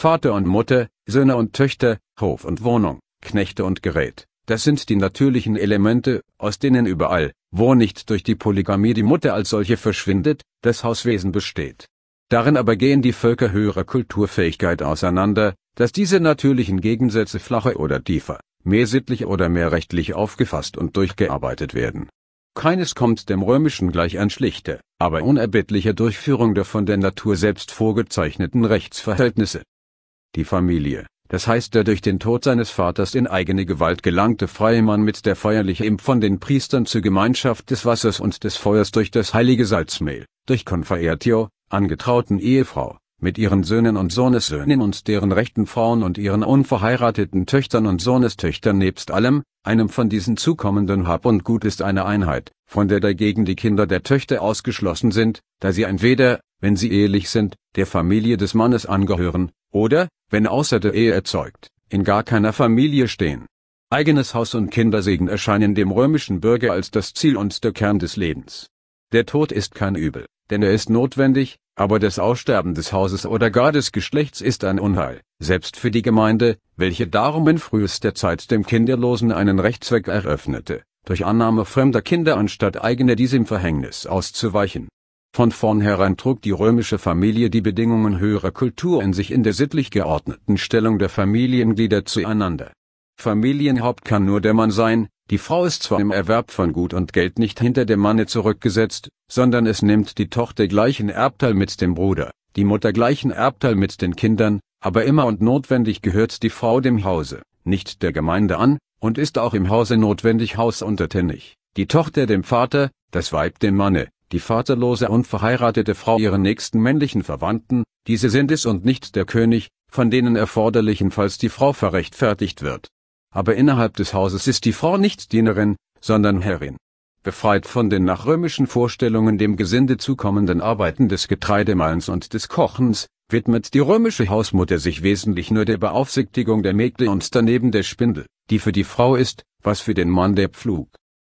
Vater und Mutter, Söhne und Töchter, Hof und Wohnung, Knechte und Gerät. Das sind die natürlichen Elemente, aus denen überall, wo nicht durch die Polygamie die Mutter als solche verschwindet, das Hauswesen besteht. Darin aber gehen die Völker höherer Kulturfähigkeit auseinander, dass diese natürlichen Gegensätze flacher oder tiefer, mehr sittlich oder mehr rechtlich aufgefasst und durchgearbeitet werden. Keines kommt dem römischen gleich an schlichte, aber unerbittlicher Durchführung der von der Natur selbst vorgezeichneten Rechtsverhältnisse. Die Familie, das heißt der durch den Tod seines Vaters in eigene Gewalt gelangte freie Mann mit der feierliche ihm von den Priestern zur Gemeinschaft des Wassers und des Feuers durch das heilige Salzmehl, durch Confaertio, angetrauten Ehefrau, mit ihren Söhnen und Sohnessöhnen und deren rechten Frauen und ihren unverheirateten Töchtern und Sohnestöchtern nebst allem, einem von diesen zukommenden Hab und Gut ist eine Einheit, von der dagegen die Kinder der Töchter ausgeschlossen sind, da sie entweder, wenn sie ehelich sind, der Familie des Mannes angehören, oder, wenn außer der Ehe erzeugt, in gar keiner Familie stehen. Eigenes Haus und Kindersegen erscheinen dem römischen Bürger als das Ziel und der Kern des Lebens. Der Tod ist kein Übel, denn er ist notwendig, aber das Aussterben des Hauses oder gar des Geschlechts ist ein Unheil, selbst für die Gemeinde, welche darum in frühester Zeit dem Kinderlosen einen Rechtszweck eröffnete, durch Annahme fremder Kinder anstatt eigene diesem Verhängnis auszuweichen. Von vornherein trug die römische Familie die Bedingungen höherer Kultur in sich in der sittlich geordneten Stellung der Familienglieder zueinander. Familienhaupt kann nur der Mann sein, die Frau ist zwar im Erwerb von Gut und Geld nicht hinter dem Manne zurückgesetzt, sondern es nimmt die Tochter gleichen Erbteil mit dem Bruder, die Mutter gleichen Erbteil mit den Kindern, aber immer und notwendig gehört die Frau dem Hause, nicht der Gemeinde an, und ist auch im Hause notwendig hausuntertänig, die Tochter dem Vater, das Weib dem Manne, die vaterlose unverheiratete Frau ihren nächsten männlichen Verwandten, diese sind es und nicht der König, von denen erforderlichenfalls die Frau verrechtfertigt wird. Aber innerhalb des Hauses ist die Frau nicht Dienerin, sondern Herrin. Befreit von den nach römischen Vorstellungen dem Gesinde zukommenden Arbeiten des Getreidemahlens und des Kochens, widmet die römische Hausmutter sich wesentlich nur der Beaufsichtigung der Mägde und daneben der Spindel, die für die Frau ist, was für den Mann der Pflug.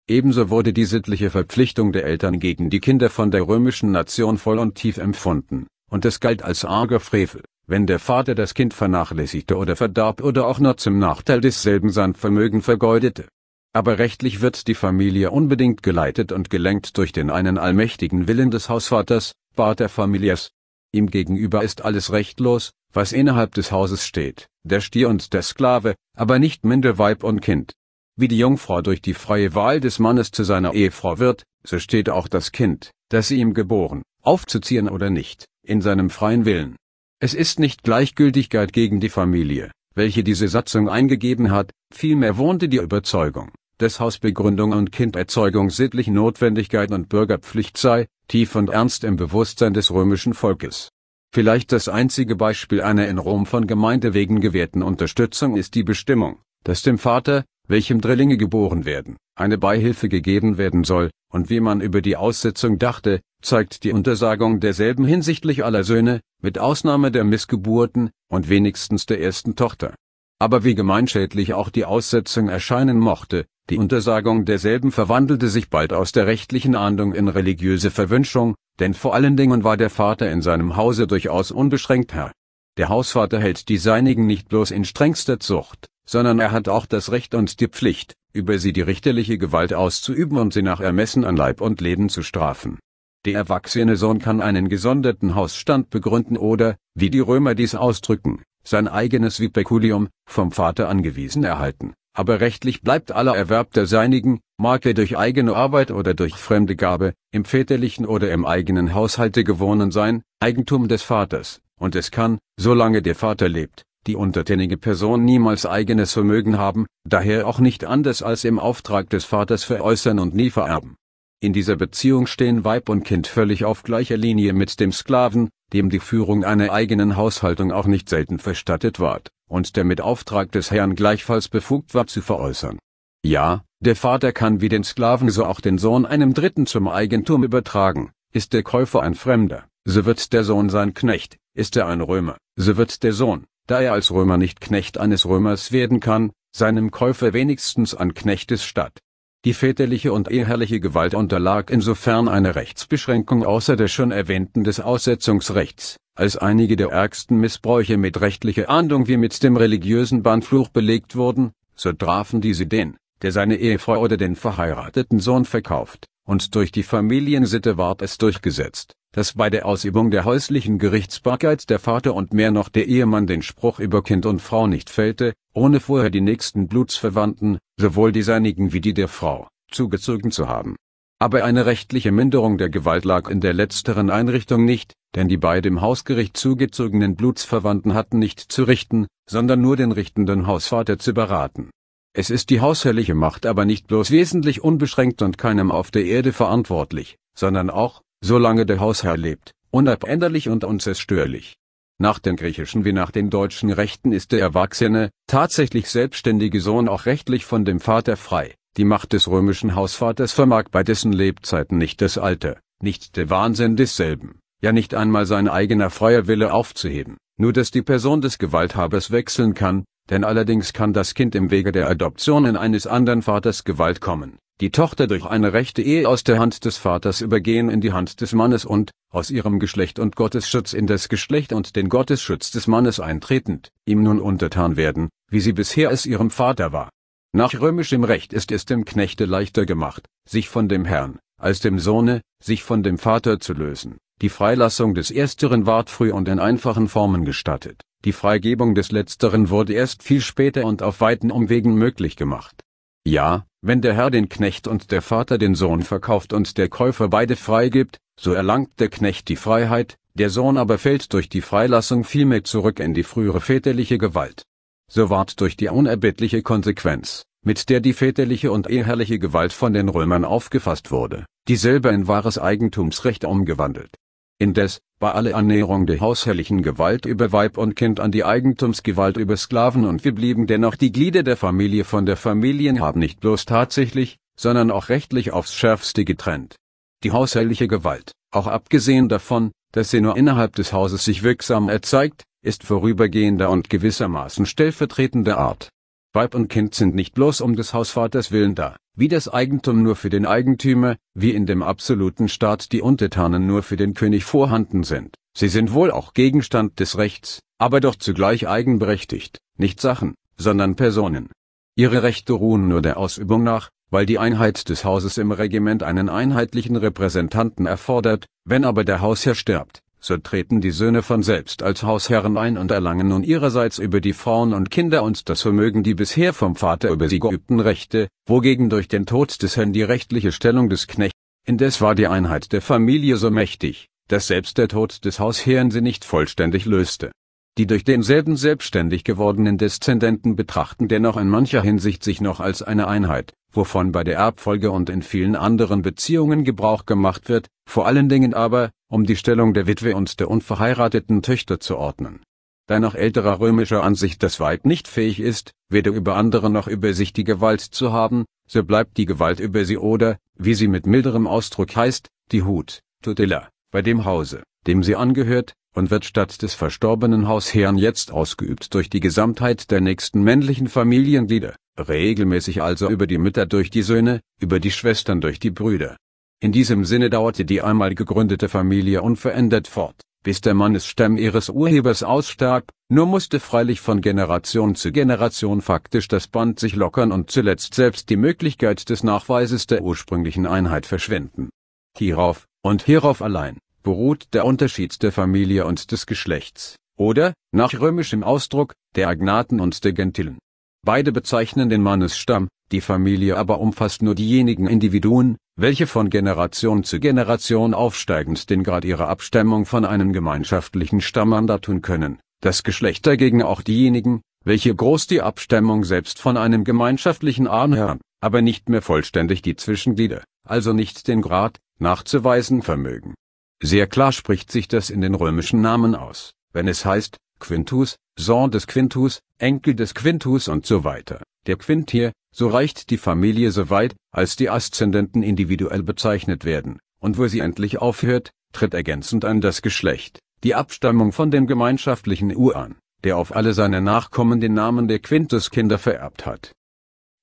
Ebenso wurde die sittliche Verpflichtung der Eltern gegen die Kinder von der römischen Nation voll und tief empfunden, und es galt als arger Frevel, wenn der Vater das Kind vernachlässigte oder verdarb oder auch nur zum Nachteil desselben sein Vermögen vergeudete. Aber rechtlich wird die Familie unbedingt geleitet und gelenkt durch den einen allmächtigen Willen des Hausvaters, Pater familias. Ihm gegenüber ist alles rechtlos, was innerhalb des Hauses steht, der Stier und der Sklave, aber nicht minder Weib und Kind. Wie die Jungfrau durch die freie Wahl des Mannes zu seiner Ehefrau wird, so steht auch das Kind, das sie ihm geboren, aufzuziehen oder nicht, in seinem freien Willen. Es ist nicht Gleichgültigkeit gegen die Familie, welche diese Satzung eingegeben hat, vielmehr wohnte die Überzeugung, dass Hausbegründung und Kinderzeugung sittliche Notwendigkeit und Bürgerpflicht sei, tief und ernst im Bewusstsein des römischen Volkes. Vielleicht das einzige Beispiel einer in Rom von Gemeinde wegen gewährten Unterstützung ist die Bestimmung, dass dem Vater, welchem Drillinge geboren werden, eine Beihilfe gegeben werden soll, und wie man über die Aussetzung dachte, zeigt die Untersagung derselben hinsichtlich aller Söhne, mit Ausnahme der Missgeburten und wenigstens der ersten Tochter. Aber wie gemeinschädlich auch die Aussetzung erscheinen mochte, die Untersagung derselben verwandelte sich bald aus der rechtlichen Ahndung in religiöse Verwünschung, denn vor allen Dingen war der Vater in seinem Hause durchaus unbeschränkt Herr. Der Hausvater hält die Seinigen nicht bloß in strengster Zucht, sondern er hat auch das Recht und die Pflicht, über sie die richterliche Gewalt auszuüben und sie nach Ermessen an Leib und Leben zu strafen. Der erwachsene Sohn kann einen gesonderten Hausstand begründen oder, wie die Römer dies ausdrücken, sein eigenes Vipeculium, vom Vater angewiesen erhalten, aber rechtlich bleibt aller Erwerb der seinigen, mag er durch eigene Arbeit oder durch fremde Gabe, im väterlichen oder im eigenen Haushalte gewonnen sein, Eigentum des Vaters, und es kann, solange der Vater lebt, die untertänige Person niemals eigenes Vermögen haben, daher auch nicht anders als im Auftrag des Vaters veräußern und nie vererben. In dieser Beziehung stehen Weib und Kind völlig auf gleicher Linie mit dem Sklaven, dem die Führung einer eigenen Haushaltung auch nicht selten verstattet ward, und der mit Auftrag des Herrn gleichfalls befugt war zu veräußern. Ja, der Vater kann wie den Sklaven so auch den Sohn einem Dritten zum Eigentum übertragen, ist der Käufer ein Fremder, so wird der Sohn sein Knecht, ist er ein Römer, so wird der Sohn, da er als Römer nicht Knecht eines Römers werden kann, seinem Käufer wenigstens an Knechtes statt. Die väterliche und eheherrliche Gewalt unterlag insofern einer Rechtsbeschränkung außer der schon erwähnten des Aussetzungsrechts, als einige der ärgsten Missbräuche mit rechtlicher Ahndung wie mit dem religiösen Bannfluch belegt wurden, so trafen diese den, der seine Ehefrau oder den verheirateten Sohn verkauft, und durch die Familiensitte ward es durchgesetzt, dass bei der Ausübung der häuslichen Gerichtsbarkeit der Vater und mehr noch der Ehemann den Spruch über Kind und Frau nicht fällte, ohne vorher die nächsten Blutsverwandten, sowohl die seinigen wie die der Frau, zugezogen zu haben. Aber eine rechtliche Minderung der Gewalt lag in der letzteren Einrichtung nicht, denn die bei dem Hausgericht zugezogenen Blutsverwandten hatten nicht zu richten, sondern nur den richtenden Hausvater zu beraten. Es ist die hausherrliche Macht aber nicht bloß wesentlich unbeschränkt und keinem auf der Erde verantwortlich, sondern auch, solange der Hausherr lebt, unabänderlich und unzerstörlich. Nach den griechischen wie nach den deutschen Rechten ist der erwachsene, tatsächlich selbstständige Sohn auch rechtlich von dem Vater frei. Die Macht des römischen Hausvaters vermag bei dessen Lebzeiten nicht das Alter, nicht der Wahnsinn desselben, ja nicht einmal sein eigener freier Wille aufzuheben, nur dass die Person des Gewalthabers wechseln kann, denn allerdings kann das Kind im Wege der Adoption in eines anderen Vaters Gewalt kommen die Tochter durch eine rechte Ehe aus der Hand des Vaters übergehen in die Hand des Mannes und, aus ihrem Geschlecht und Gottesschutz in das Geschlecht und den Gottesschutz des Mannes eintretend, ihm nun untertan werden, wie sie bisher es ihrem Vater war. Nach römischem Recht ist es dem Knechte leichter gemacht, sich von dem Herrn, als dem Sohne, sich von dem Vater zu lösen. Die Freilassung des Ersteren ward früh und in einfachen Formen gestattet, die Freigebung des Letzteren wurde erst viel später und auf weiten Umwegen möglich gemacht. Ja, wenn der Herr den Knecht und der Vater den Sohn verkauft und der Käufer beide freigibt, so erlangt der Knecht die Freiheit, der Sohn aber fällt durch die Freilassung vielmehr zurück in die frühere väterliche Gewalt. So ward durch die unerbittliche Konsequenz, mit der die väterliche und eheherrliche Gewalt von den Römern aufgefasst wurde, dieselbe in wahres Eigentumsrecht umgewandelt Indes, bei aller Annäherung der hausherrlichen Gewalt über Weib und Kind an die Eigentumsgewalt über Sklaven und wir blieben dennoch die Glieder der Familie von der Familien haben nicht bloß tatsächlich, sondern auch rechtlich aufs schärfste getrennt. Die hausherrliche Gewalt, auch abgesehen davon, dass sie nur innerhalb des Hauses sich wirksam erzeigt, ist vorübergehender und gewissermaßen stellvertretender Art. Weib und Kind sind nicht bloß um des Hausvaters willen da, wie das Eigentum nur für den Eigentümer, wie in dem absoluten Staat die Untertanen nur für den König vorhanden sind. Sie sind wohl auch Gegenstand des Rechts, aber doch zugleich eigenberechtigt, nicht Sachen, sondern Personen. Ihre Rechte ruhen nur der Ausübung nach, weil die Einheit des Hauses im Regiment einen einheitlichen Repräsentanten erfordert, wenn aber der Hausherr stirbt, so treten die Söhne von selbst als Hausherren ein und erlangen nun ihrerseits über die Frauen und Kinder und das Vermögen die bisher vom Vater über sie geübten Rechte, wogegen durch den Tod des Herrn die rechtliche Stellung des Knechts, indes war die Einheit der Familie so mächtig, dass selbst der Tod des Hausherrn sie nicht vollständig löste. Die durch denselben selbstständig gewordenen Deszendenten betrachten dennoch in mancher Hinsicht sich noch als eine Einheit, wovon bei der Erbfolge und in vielen anderen Beziehungen Gebrauch gemacht wird, vor allen Dingen aber, um die Stellung der Witwe und der unverheirateten Töchter zu ordnen. Da nach älterer römischer Ansicht das Weib nicht fähig ist, weder über andere noch über sich die Gewalt zu haben, so bleibt die Gewalt über sie oder, wie sie mit milderem Ausdruck heißt, die Hut, Tutilla, bei dem Hause, dem sie angehört, und wird statt des verstorbenen Hausherrn jetzt ausgeübt durch die Gesamtheit der nächsten männlichen Familienglieder, regelmäßig also über die Mütter durch die Söhne, über die Schwestern durch die Brüder, in diesem Sinne dauerte die einmal gegründete Familie unverändert fort, bis der Mannesstamm ihres Urhebers ausstarb, nur musste freilich von Generation zu Generation faktisch das Band sich lockern und zuletzt selbst die Möglichkeit des Nachweises der ursprünglichen Einheit verschwinden. Hierauf, und hierauf allein, beruht der Unterschied der Familie und des Geschlechts, oder, nach römischem Ausdruck, der Agnaten und der Gentilen. Beide bezeichnen den Mannesstamm, die Familie aber umfasst nur diejenigen Individuen, welche von Generation zu Generation aufsteigend den Grad ihrer Abstammung von einem gemeinschaftlichen Stamm andatun können, das Geschlecht dagegen auch diejenigen, welche groß die Abstammung selbst von einem gemeinschaftlichen Ahnherrn, aber nicht mehr vollständig die Zwischenglieder, also nicht den Grad, nachzuweisen vermögen. Sehr klar spricht sich das in den römischen Namen aus, wenn es heißt, Quintus, Sohn des Quintus, Enkel des Quintus und so weiter der Quintier, so reicht die Familie so weit, als die Aszendenten individuell bezeichnet werden, und wo sie endlich aufhört, tritt ergänzend an das Geschlecht, die Abstammung von dem gemeinschaftlichen Uran, der auf alle seine Nachkommen den Namen der Quintuskinder vererbt hat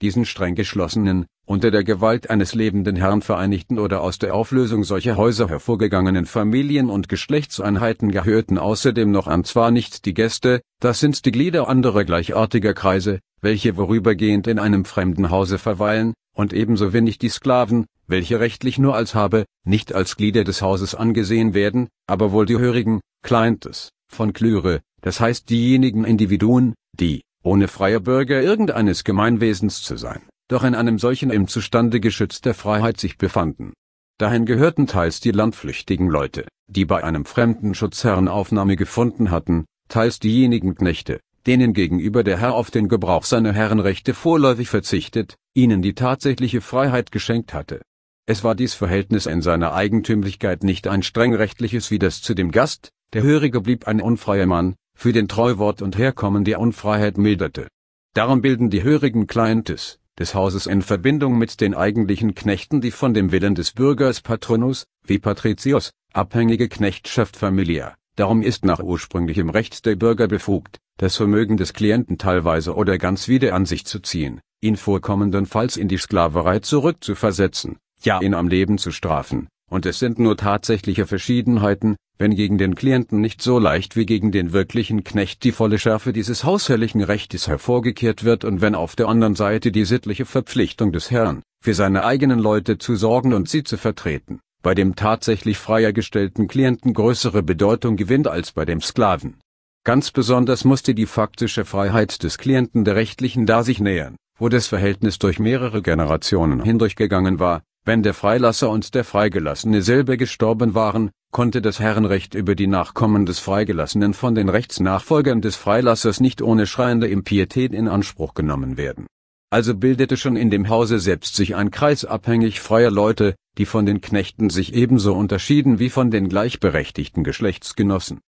diesen streng geschlossenen, unter der Gewalt eines lebenden Herrn vereinigten oder aus der Auflösung solcher Häuser hervorgegangenen Familien und Geschlechtseinheiten gehörten außerdem noch an zwar nicht die Gäste, das sind die Glieder anderer gleichartiger Kreise, welche vorübergehend in einem fremden Hause verweilen, und ebenso wenig die Sklaven, welche rechtlich nur als Habe, nicht als Glieder des Hauses angesehen werden, aber wohl die Hörigen, Kleintes, von Klüre, das heißt diejenigen Individuen, die, ohne freier Bürger irgendeines Gemeinwesens zu sein, doch in einem solchen im Zustande geschützter Freiheit sich befanden. Dahin gehörten teils die landflüchtigen Leute, die bei einem fremden Schutzherrn Aufnahme gefunden hatten, teils diejenigen Knechte, denen gegenüber der Herr auf den Gebrauch seiner Herrenrechte vorläufig verzichtet, ihnen die tatsächliche Freiheit geschenkt hatte. Es war dies Verhältnis in seiner Eigentümlichkeit nicht ein streng rechtliches wie das zu dem Gast, der Hörige blieb ein unfreier Mann, für den Treuwort und Herkommen die Unfreiheit milderte. Darum bilden die hörigen Clientes des Hauses in Verbindung mit den eigentlichen Knechten die von dem Willen des Bürgers Patronus, wie Patricius, abhängige Knechtschaft Familia. Darum ist nach ursprünglichem Recht der Bürger befugt, das Vermögen des Klienten teilweise oder ganz wieder an sich zu ziehen, ihn vorkommendenfalls in die Sklaverei zurückzuversetzen, ja ihn am Leben zu strafen, und es sind nur tatsächliche Verschiedenheiten, wenn gegen den Klienten nicht so leicht wie gegen den wirklichen Knecht die volle Schärfe dieses haushörlichen Rechtes hervorgekehrt wird und wenn auf der anderen Seite die sittliche Verpflichtung des Herrn, für seine eigenen Leute zu sorgen und sie zu vertreten, bei dem tatsächlich freier gestellten Klienten größere Bedeutung gewinnt als bei dem Sklaven. Ganz besonders musste die faktische Freiheit des Klienten der rechtlichen da sich nähern, wo das Verhältnis durch mehrere Generationen hindurchgegangen war, wenn der Freilasser und der Freigelassene selber gestorben waren, konnte das Herrenrecht über die Nachkommen des Freigelassenen von den Rechtsnachfolgern des Freilassers nicht ohne schreiende Impietät in Anspruch genommen werden. Also bildete schon in dem Hause selbst sich ein Kreis abhängig freier Leute, die von den Knechten sich ebenso unterschieden wie von den gleichberechtigten Geschlechtsgenossen.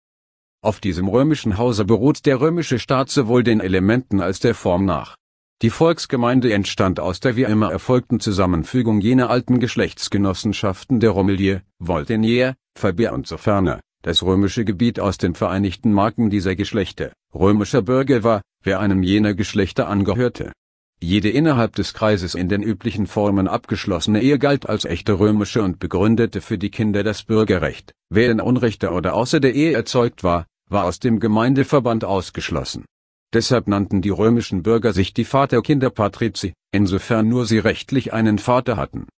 Auf diesem römischen Hause beruht der römische Staat sowohl den Elementen als der Form nach die Volksgemeinde entstand aus der wie immer erfolgten Zusammenfügung jener alten Geschlechtsgenossenschaften der Romilie, Voltaignier, Faber und so Das römische Gebiet aus den vereinigten Marken dieser Geschlechter, römischer Bürger war, wer einem jener Geschlechter angehörte. Jede innerhalb des Kreises in den üblichen Formen abgeschlossene Ehe galt als echte römische und begründete für die Kinder das Bürgerrecht. Wer in unrechter oder außer der Ehe erzeugt war, war aus dem Gemeindeverband ausgeschlossen Deshalb nannten die römischen Bürger sich die Vaterkinder Patrizi, insofern nur sie rechtlich einen Vater hatten.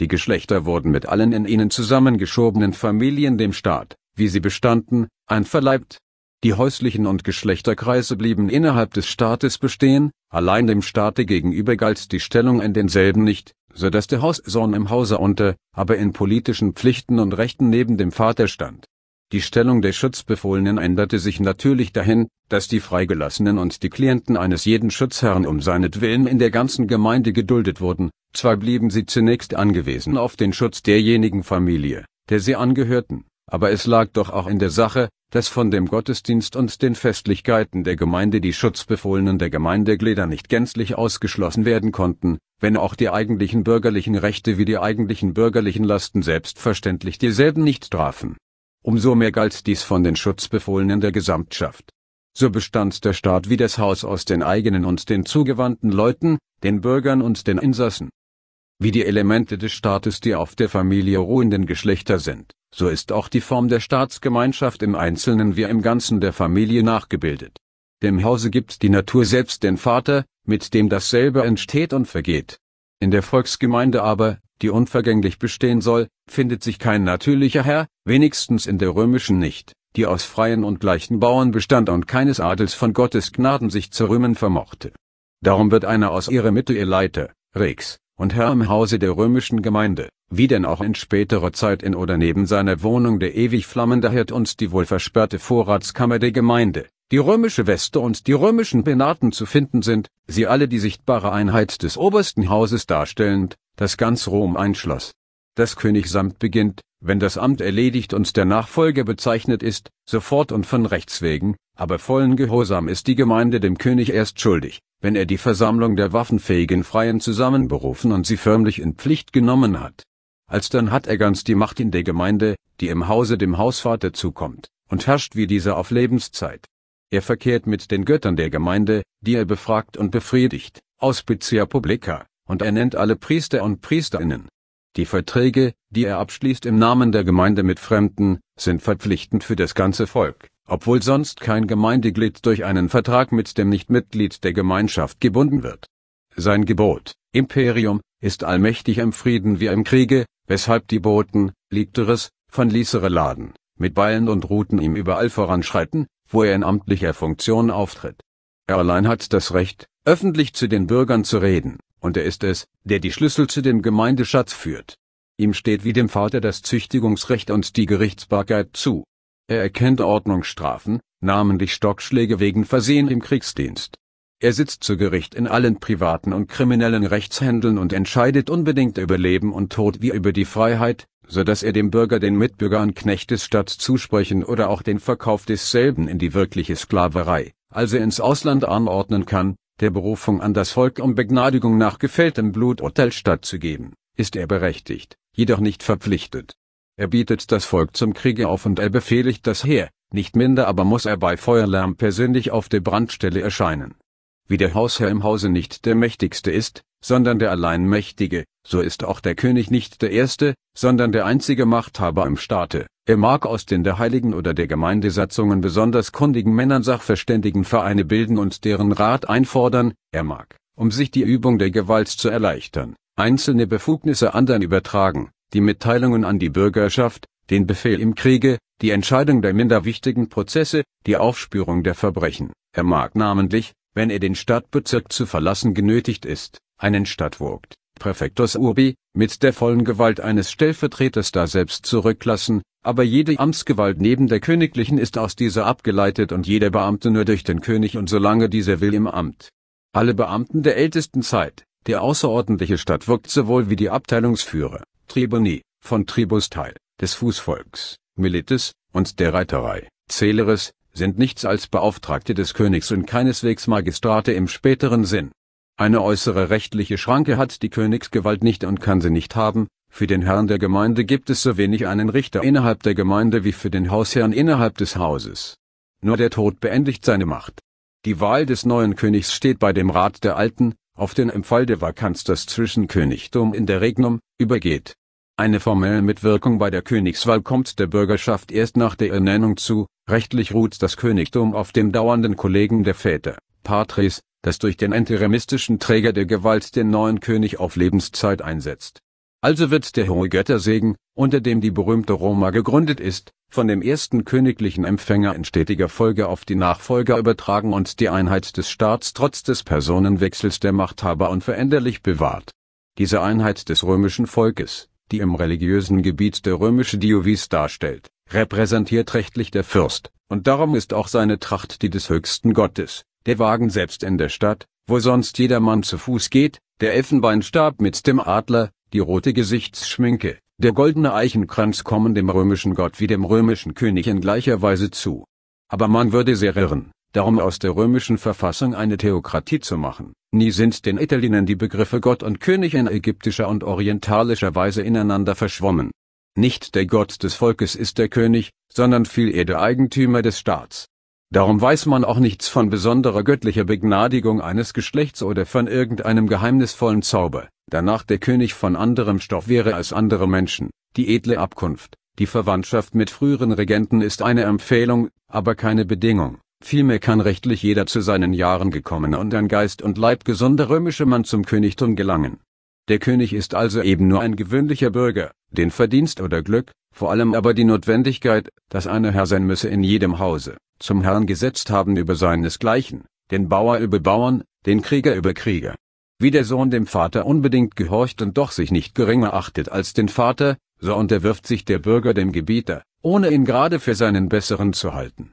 Die Geschlechter wurden mit allen in ihnen zusammengeschobenen Familien dem Staat, wie sie bestanden, einverleibt. Die häuslichen und Geschlechterkreise blieben innerhalb des Staates bestehen, allein dem Staate gegenüber galt die Stellung in denselben nicht, so dass der Haussohn im Hause unter, aber in politischen Pflichten und Rechten neben dem Vater stand die Stellung der Schutzbefohlenen änderte sich natürlich dahin, dass die Freigelassenen und die Klienten eines jeden Schutzherrn um seinetwillen in der ganzen Gemeinde geduldet wurden, zwar blieben sie zunächst angewiesen auf den Schutz derjenigen Familie, der sie angehörten, aber es lag doch auch in der Sache, dass von dem Gottesdienst und den Festlichkeiten der Gemeinde die Schutzbefohlenen der Gemeindeglieder nicht gänzlich ausgeschlossen werden konnten, wenn auch die eigentlichen bürgerlichen Rechte wie die eigentlichen bürgerlichen Lasten selbstverständlich dieselben nicht trafen Umso mehr galt dies von den Schutzbefohlenen der Gesamtschaft. So bestand der Staat wie das Haus aus den eigenen und den zugewandten Leuten, den Bürgern und den Insassen. Wie die Elemente des Staates die auf der Familie ruhenden Geschlechter sind, so ist auch die Form der Staatsgemeinschaft im Einzelnen wie im Ganzen der Familie nachgebildet. Dem Hause gibt die Natur selbst den Vater, mit dem dasselbe entsteht und vergeht. In der Volksgemeinde aber, die unvergänglich bestehen soll, findet sich kein natürlicher Herr, wenigstens in der römischen nicht, die aus freien und gleichen Bauern bestand und keines Adels von Gottes Gnaden sich zu rühmen vermochte. Darum wird einer aus ihrer Mitte ihr Leiter, Rex, und Herr im Hause der römischen Gemeinde, wie denn auch in späterer Zeit in oder neben seiner Wohnung der ewig flammende Herd und die wohl versperrte Vorratskammer der Gemeinde, die römische Weste und die römischen Penaten zu finden sind, sie alle die sichtbare Einheit des obersten Hauses darstellend, das ganz Rom einschloss. Das Königsamt beginnt, wenn das Amt erledigt und der Nachfolger bezeichnet ist, sofort und von Rechts wegen, aber vollen Gehorsam ist die Gemeinde dem König erst schuldig, wenn er die Versammlung der waffenfähigen Freien zusammenberufen und sie förmlich in Pflicht genommen hat. Alsdann hat er ganz die Macht in der Gemeinde, die im Hause dem Hausvater zukommt, und herrscht wie dieser auf Lebenszeit. Er verkehrt mit den Göttern der Gemeinde, die er befragt und befriedigt, aus Publica, und er nennt alle Priester und Priesterinnen. Die Verträge, die er abschließt im Namen der Gemeinde mit Fremden, sind verpflichtend für das ganze Volk, obwohl sonst kein Gemeindeglied durch einen Vertrag mit dem Nichtmitglied der Gemeinschaft gebunden wird. Sein Gebot, Imperium, ist allmächtig im Frieden wie im Kriege, weshalb die Boten, Liegteres, von Liesere laden, mit Beilen und Ruten ihm überall voranschreiten, wo er in amtlicher Funktion auftritt. Er allein hat das Recht, öffentlich zu den Bürgern zu reden, und er ist es, der die Schlüssel zu dem Gemeindeschatz führt. Ihm steht wie dem Vater das Züchtigungsrecht und die Gerichtsbarkeit zu. Er erkennt Ordnungsstrafen, namentlich Stockschläge wegen Versehen im Kriegsdienst. Er sitzt zu Gericht in allen privaten und kriminellen Rechtshändeln und entscheidet unbedingt über Leben und Tod wie über die Freiheit, so dass er dem Bürger den Mitbürgern an Knechtes statt zusprechen oder auch den Verkauf desselben in die wirkliche Sklaverei, also ins Ausland anordnen kann, der Berufung an das Volk um Begnadigung nach gefälltem Bluturteil stattzugeben, ist er berechtigt, jedoch nicht verpflichtet. Er bietet das Volk zum Kriege auf und er befehligt das Heer, nicht minder aber muss er bei Feuerlärm persönlich auf der Brandstelle erscheinen wie der Hausherr im Hause nicht der Mächtigste ist, sondern der Alleinmächtige, so ist auch der König nicht der Erste, sondern der einzige Machthaber im Staate. Er mag aus den der Heiligen oder der Gemeindesatzungen besonders kundigen Männern Sachverständigenvereine bilden und deren Rat einfordern, er mag, um sich die Übung der Gewalt zu erleichtern, einzelne Befugnisse anderen übertragen, die Mitteilungen an die Bürgerschaft, den Befehl im Kriege, die Entscheidung der minder wichtigen Prozesse, die Aufspürung der Verbrechen. Er mag namentlich, wenn er den Stadtbezirk zu verlassen genötigt ist, einen Stadtvogt, Präfektus Urbi, mit der vollen Gewalt eines Stellvertreters da selbst zurücklassen, aber jede Amtsgewalt neben der königlichen ist aus dieser abgeleitet und jeder Beamte nur durch den König und solange dieser will im Amt. Alle Beamten der ältesten Zeit, der außerordentliche Stadtvogt sowohl wie die Abteilungsführer, Tribuni, von Tribus teil, des Fußvolks, Milites, und der Reiterei, Celeris, sind nichts als Beauftragte des Königs und keineswegs Magistrate im späteren Sinn. Eine äußere rechtliche Schranke hat die Königsgewalt nicht und kann sie nicht haben, für den Herrn der Gemeinde gibt es so wenig einen Richter innerhalb der Gemeinde wie für den Hausherrn innerhalb des Hauses. Nur der Tod beendigt seine Macht. Die Wahl des neuen Königs steht bei dem Rat der Alten, auf den im Fall der Vakanz das Zwischenkönigtum in der Regnum übergeht. Eine formelle Mitwirkung bei der Königswahl kommt der Bürgerschaft erst nach der Ernennung zu, rechtlich ruht das Königtum auf dem dauernden Kollegen der Väter, patres, das durch den interimistischen Träger der Gewalt den neuen König auf Lebenszeit einsetzt. Also wird der hohe Göttersegen, unter dem die berühmte Roma gegründet ist, von dem ersten königlichen Empfänger in stetiger Folge auf die Nachfolger übertragen und die Einheit des Staats trotz des Personenwechsels der Machthaber unveränderlich bewahrt. Diese Einheit des römischen Volkes die im religiösen Gebiet der römische Diovis darstellt, repräsentiert rechtlich der Fürst, und darum ist auch seine Tracht die des höchsten Gottes, der Wagen selbst in der Stadt, wo sonst jedermann zu Fuß geht, der Elfenbeinstab mit dem Adler, die rote Gesichtsschminke, der goldene Eichenkranz kommen dem römischen Gott wie dem römischen König in gleicher Weise zu. Aber man würde sehr irren, darum aus der römischen Verfassung eine Theokratie zu machen. Nie sind den Italienern die Begriffe Gott und König in ägyptischer und orientalischer Weise ineinander verschwommen. Nicht der Gott des Volkes ist der König, sondern viel eher der Eigentümer des Staats. Darum weiß man auch nichts von besonderer göttlicher Begnadigung eines Geschlechts oder von irgendeinem geheimnisvollen Zauber, danach der König von anderem Stoff wäre als andere Menschen, die edle Abkunft, die Verwandtschaft mit früheren Regenten ist eine Empfehlung, aber keine Bedingung. Vielmehr kann rechtlich jeder zu seinen Jahren gekommen und ein Geist und Leib gesunder römische Mann zum Königtum gelangen. Der König ist also eben nur ein gewöhnlicher Bürger, den Verdienst oder Glück, vor allem aber die Notwendigkeit, dass einer Herr sein müsse in jedem Hause, zum Herrn gesetzt haben über seinesgleichen, den Bauer über Bauern, den Krieger über Krieger. Wie der Sohn dem Vater unbedingt gehorcht und doch sich nicht geringer achtet als den Vater, so unterwirft sich der Bürger dem Gebieter, ohne ihn gerade für seinen Besseren zu halten.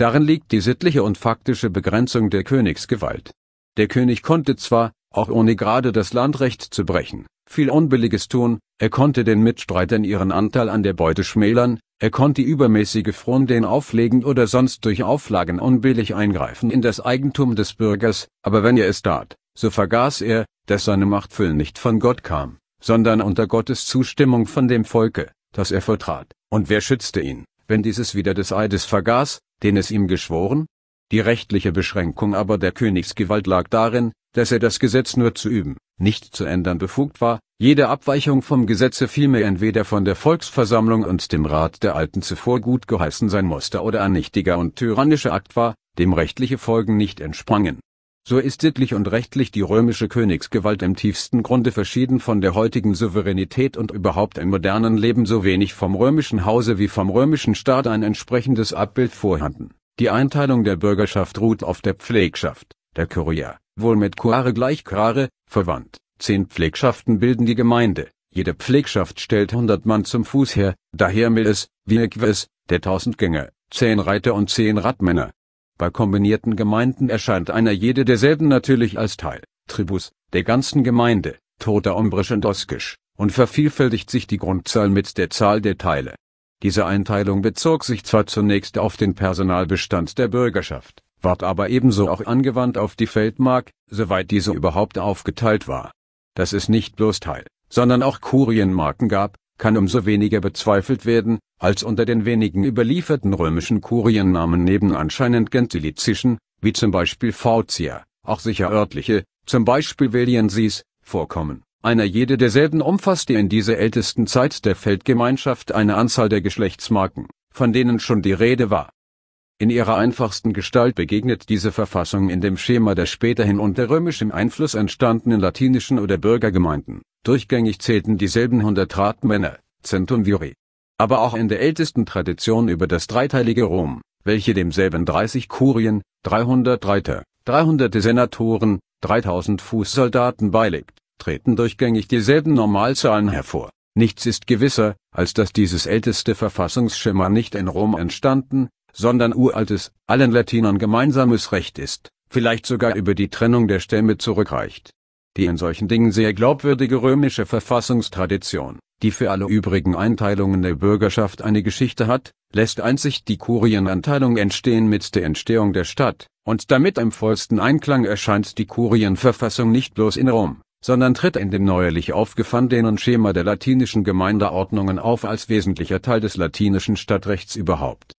Darin liegt die sittliche und faktische Begrenzung der Königsgewalt. Der König konnte zwar, auch ohne gerade das Landrecht zu brechen, viel Unbilliges tun, er konnte den Mitstreitern ihren Anteil an der Beute schmälern, er konnte übermäßige Fronten auflegen oder sonst durch Auflagen unbillig eingreifen in das Eigentum des Bürgers, aber wenn er es tat, so vergaß er, dass seine Machtfülle nicht von Gott kam, sondern unter Gottes Zustimmung von dem Volke, das er vertrat, und wer schützte ihn, wenn dieses wieder des Eides vergaß, den es ihm geschworen? Die rechtliche Beschränkung aber der Königsgewalt lag darin, dass er das Gesetz nur zu üben, nicht zu ändern befugt war, jede Abweichung vom Gesetze vielmehr entweder von der Volksversammlung und dem Rat der Alten zuvor gut geheißen sein musste oder ein nichtiger und tyrannischer Akt war, dem rechtliche Folgen nicht entsprangen so ist sittlich und rechtlich die römische Königsgewalt im tiefsten Grunde verschieden von der heutigen Souveränität und überhaupt im modernen Leben so wenig vom römischen Hause wie vom römischen Staat ein entsprechendes Abbild vorhanden. Die Einteilung der Bürgerschaft ruht auf der Pflegschaft, der Kurier, wohl mit Kuare gleich Crare, verwandt. Zehn Pflegschaften bilden die Gemeinde, jede Pflegschaft stellt hundert Mann zum Fuß her, daher mill es, wie es, der Tausendgänger, zehn Reiter und zehn Radmänner, bei kombinierten Gemeinden erscheint einer jede derselben natürlich als Teil, Tribus, der ganzen Gemeinde, Toda Umbrisch und Oskisch, und vervielfältigt sich die Grundzahl mit der Zahl der Teile. Diese Einteilung bezog sich zwar zunächst auf den Personalbestand der Bürgerschaft, ward aber ebenso auch angewandt auf die Feldmark, soweit diese überhaupt aufgeteilt war. Dass es nicht bloß Teil, sondern auch Kurienmarken gab, kann umso weniger bezweifelt werden, als unter den wenigen überlieferten römischen Kuriennamen neben anscheinend gentilizischen, wie zum Beispiel Faucia, auch sicher örtliche, zum Beispiel Veliensis, vorkommen. Einer jede derselben umfasste in dieser ältesten Zeit der Feldgemeinschaft eine Anzahl der Geschlechtsmarken, von denen schon die Rede war. In ihrer einfachsten Gestalt begegnet diese Verfassung in dem Schema der späterhin unter römischem Einfluss entstandenen latinischen oder Bürgergemeinden. Durchgängig zählten dieselben 100 Ratmänner, Centumviri. Aber auch in der ältesten Tradition über das dreiteilige Rom, welche demselben 30 Kurien, 300 Reiter, 300 Senatoren, 3000 Fußsoldaten beilegt, treten durchgängig dieselben Normalzahlen hervor. Nichts ist gewisser, als dass dieses älteste Verfassungsschema nicht in Rom entstanden, sondern uraltes, allen Latinern gemeinsames Recht ist, vielleicht sogar über die Trennung der Stämme zurückreicht die in solchen Dingen sehr glaubwürdige römische Verfassungstradition, die für alle übrigen Einteilungen der Bürgerschaft eine Geschichte hat, lässt einzig die Kurienanteilung entstehen mit der Entstehung der Stadt, und damit im vollsten Einklang erscheint die Kurienverfassung nicht bloß in Rom, sondern tritt in dem neuerlich aufgefandenen Schema der latinischen Gemeindeordnungen auf als wesentlicher Teil des latinischen Stadtrechts überhaupt.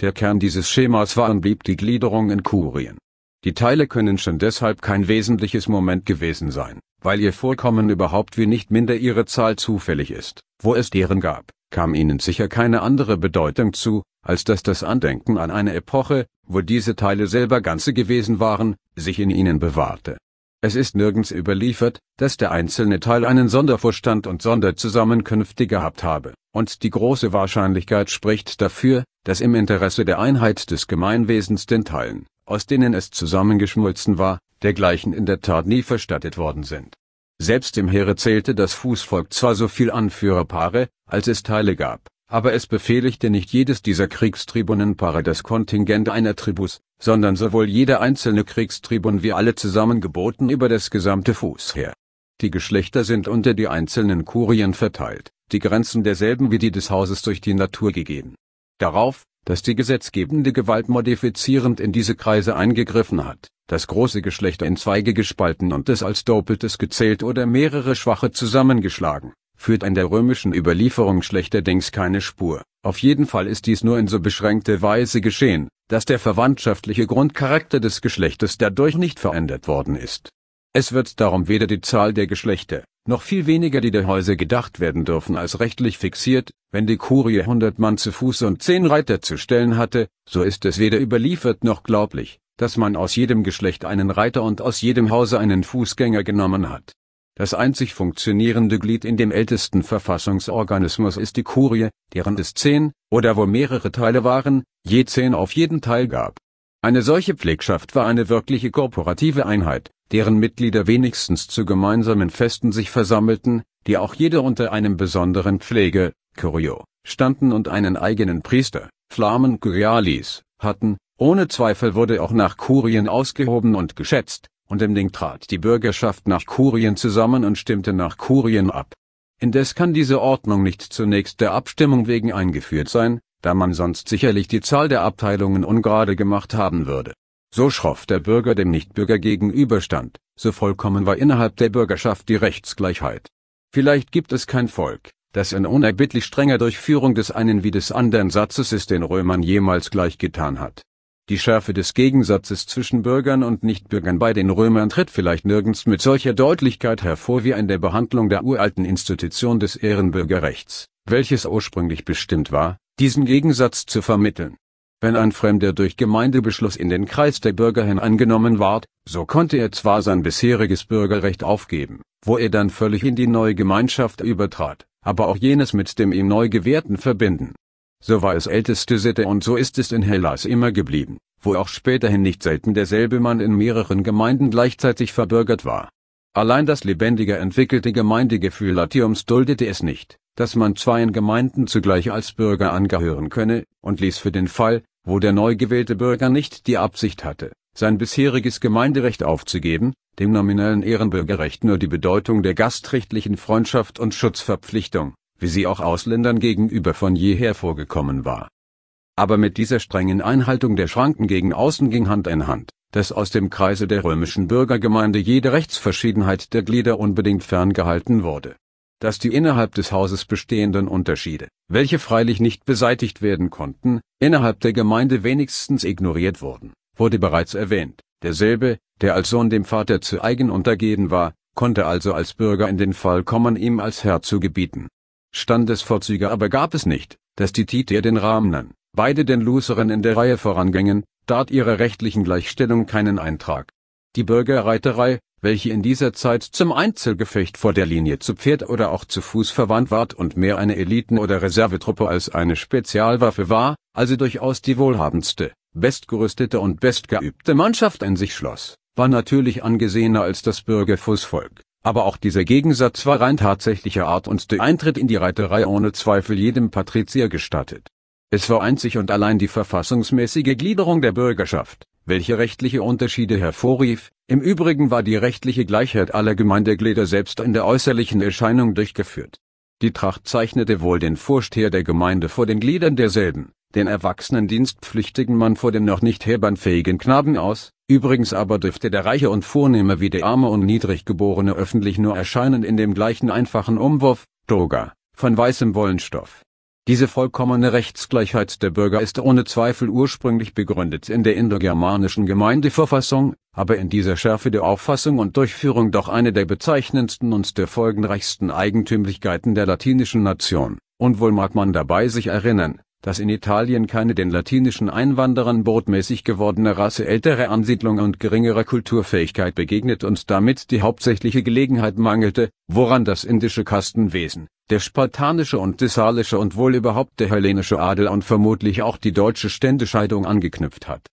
Der Kern dieses Schemas war und blieb die Gliederung in Kurien die Teile können schon deshalb kein wesentliches Moment gewesen sein, weil ihr Vorkommen überhaupt wie nicht minder ihre Zahl zufällig ist. Wo es deren gab, kam ihnen sicher keine andere Bedeutung zu, als dass das Andenken an eine Epoche, wo diese Teile selber Ganze gewesen waren, sich in ihnen bewahrte. Es ist nirgends überliefert, dass der einzelne Teil einen Sondervorstand und Sonderzusammenkünfte gehabt habe, und die große Wahrscheinlichkeit spricht dafür, dass im Interesse der Einheit des Gemeinwesens den Teilen aus denen es zusammengeschmolzen war, dergleichen in der Tat nie verstattet worden sind. Selbst im Heere zählte das Fußvolk zwar so viel Anführerpaare, als es Teile gab, aber es befehligte nicht jedes dieser Kriegstribunenpaare das Kontingent einer Tribus, sondern sowohl jeder einzelne Kriegstribun wie alle zusammengeboten über das gesamte Fußheer. Die Geschlechter sind unter die einzelnen Kurien verteilt, die Grenzen derselben wie die des Hauses durch die Natur gegeben. Darauf, dass die gesetzgebende Gewalt modifizierend in diese Kreise eingegriffen hat, das große Geschlecht in Zweige gespalten und es als Doppeltes gezählt oder mehrere Schwache zusammengeschlagen, führt in der römischen Überlieferung schlechterdings keine Spur. Auf jeden Fall ist dies nur in so beschränkter Weise geschehen, dass der verwandtschaftliche Grundcharakter des Geschlechtes dadurch nicht verändert worden ist. Es wird darum weder die Zahl der Geschlechter, noch viel weniger die der Häuser gedacht werden dürfen als rechtlich fixiert, wenn die Kurie hundert Mann zu Fuß und zehn Reiter zu stellen hatte, so ist es weder überliefert noch glaublich, dass man aus jedem Geschlecht einen Reiter und aus jedem Hause einen Fußgänger genommen hat. Das einzig funktionierende Glied in dem ältesten Verfassungsorganismus ist die Kurie, deren es zehn, oder wo mehrere Teile waren, je zehn auf jeden Teil gab. Eine solche Pflegschaft war eine wirkliche korporative Einheit, deren Mitglieder wenigstens zu gemeinsamen Festen sich versammelten, die auch jede unter einem besonderen Pflege Kurio, standen und einen eigenen Priester (Flamen Kyrialis) hatten. Ohne Zweifel wurde auch nach Kurien ausgehoben und geschätzt, und im Ding trat die Bürgerschaft nach Kurien zusammen und stimmte nach Kurien ab. Indes kann diese Ordnung nicht zunächst der Abstimmung wegen eingeführt sein, da man sonst sicherlich die Zahl der Abteilungen ungerade gemacht haben würde so schroff der Bürger dem Nichtbürger gegenüberstand, so vollkommen war innerhalb der Bürgerschaft die Rechtsgleichheit. Vielleicht gibt es kein Volk, das in unerbittlich strenger Durchführung des einen wie des anderen Satzes es den Römern jemals gleichgetan hat. Die Schärfe des Gegensatzes zwischen Bürgern und Nichtbürgern bei den Römern tritt vielleicht nirgends mit solcher Deutlichkeit hervor wie in der Behandlung der uralten Institution des Ehrenbürgerrechts, welches ursprünglich bestimmt war, diesen Gegensatz zu vermitteln. Wenn ein Fremder durch Gemeindebeschluss in den Kreis der Bürger hineingenommen ward, so konnte er zwar sein bisheriges Bürgerrecht aufgeben, wo er dann völlig in die neue Gemeinschaft übertrat, aber auch jenes mit dem ihm neu gewährten verbinden. So war es älteste Sitte und so ist es in Hellas immer geblieben, wo auch späterhin nicht selten derselbe Mann in mehreren Gemeinden gleichzeitig verbürgert war. Allein das lebendiger entwickelte Gemeindegefühl Latiums duldete es nicht, dass man zweien Gemeinden zugleich als Bürger angehören könne, und ließ für den Fall, wo der neu gewählte Bürger nicht die Absicht hatte, sein bisheriges Gemeinderecht aufzugeben, dem nominellen Ehrenbürgerrecht nur die Bedeutung der gastrechtlichen Freundschaft und Schutzverpflichtung, wie sie auch Ausländern gegenüber von jeher vorgekommen war. Aber mit dieser strengen Einhaltung der Schranken gegen außen ging Hand in Hand, dass aus dem Kreise der römischen Bürgergemeinde jede Rechtsverschiedenheit der Glieder unbedingt ferngehalten wurde dass die innerhalb des Hauses bestehenden Unterschiede, welche freilich nicht beseitigt werden konnten, innerhalb der Gemeinde wenigstens ignoriert wurden, wurde bereits erwähnt. Derselbe, der als Sohn dem Vater zu eigen untergeben war, konnte also als Bürger in den Fall kommen, ihm als Herr zu gebieten. Standesvorzüge aber gab es nicht, dass die Titier den Ramnern, beide den Luseren in der Reihe vorangingen, tat ihrer rechtlichen Gleichstellung keinen Eintrag. Die Bürgerreiterei, welche in dieser Zeit zum Einzelgefecht vor der Linie zu Pferd oder auch zu Fuß verwandt ward und mehr eine Eliten- oder Reservetruppe als eine Spezialwaffe war, also durchaus die wohlhabendste, bestgerüstete und bestgeübte Mannschaft in sich schloss, war natürlich angesehener als das Bürgerfußvolk. Aber auch dieser Gegensatz war rein tatsächlicher Art und der Eintritt in die Reiterei ohne Zweifel jedem Patrizier gestattet. Es war einzig und allein die verfassungsmäßige Gliederung der Bürgerschaft, welche rechtliche Unterschiede hervorrief, im Übrigen war die rechtliche Gleichheit aller Gemeindeglieder selbst in der äußerlichen Erscheinung durchgeführt. Die Tracht zeichnete wohl den Vorsteher der Gemeinde vor den Gliedern derselben, den erwachsenen dienstpflichtigen Mann vor dem noch nicht hebernfähigen Knaben aus, übrigens aber dürfte der Reiche und Vornehme wie der Arme und Niedriggeborene öffentlich nur erscheinen in dem gleichen einfachen Umwurf, Toga, von weißem Wollenstoff. Diese vollkommene Rechtsgleichheit der Bürger ist ohne Zweifel ursprünglich begründet in der indogermanischen Gemeindeverfassung, aber in dieser Schärfe der Auffassung und Durchführung doch eine der bezeichnendsten und der folgenreichsten Eigentümlichkeiten der latinischen Nation, und wohl mag man dabei sich erinnern dass in Italien keine den latinischen Einwanderern botmäßig gewordene Rasse ältere Ansiedlung und geringerer Kulturfähigkeit begegnet und damit die hauptsächliche Gelegenheit mangelte, woran das indische Kastenwesen, der spartanische und thessalische und wohl überhaupt der hellenische Adel und vermutlich auch die deutsche Ständescheidung angeknüpft hat.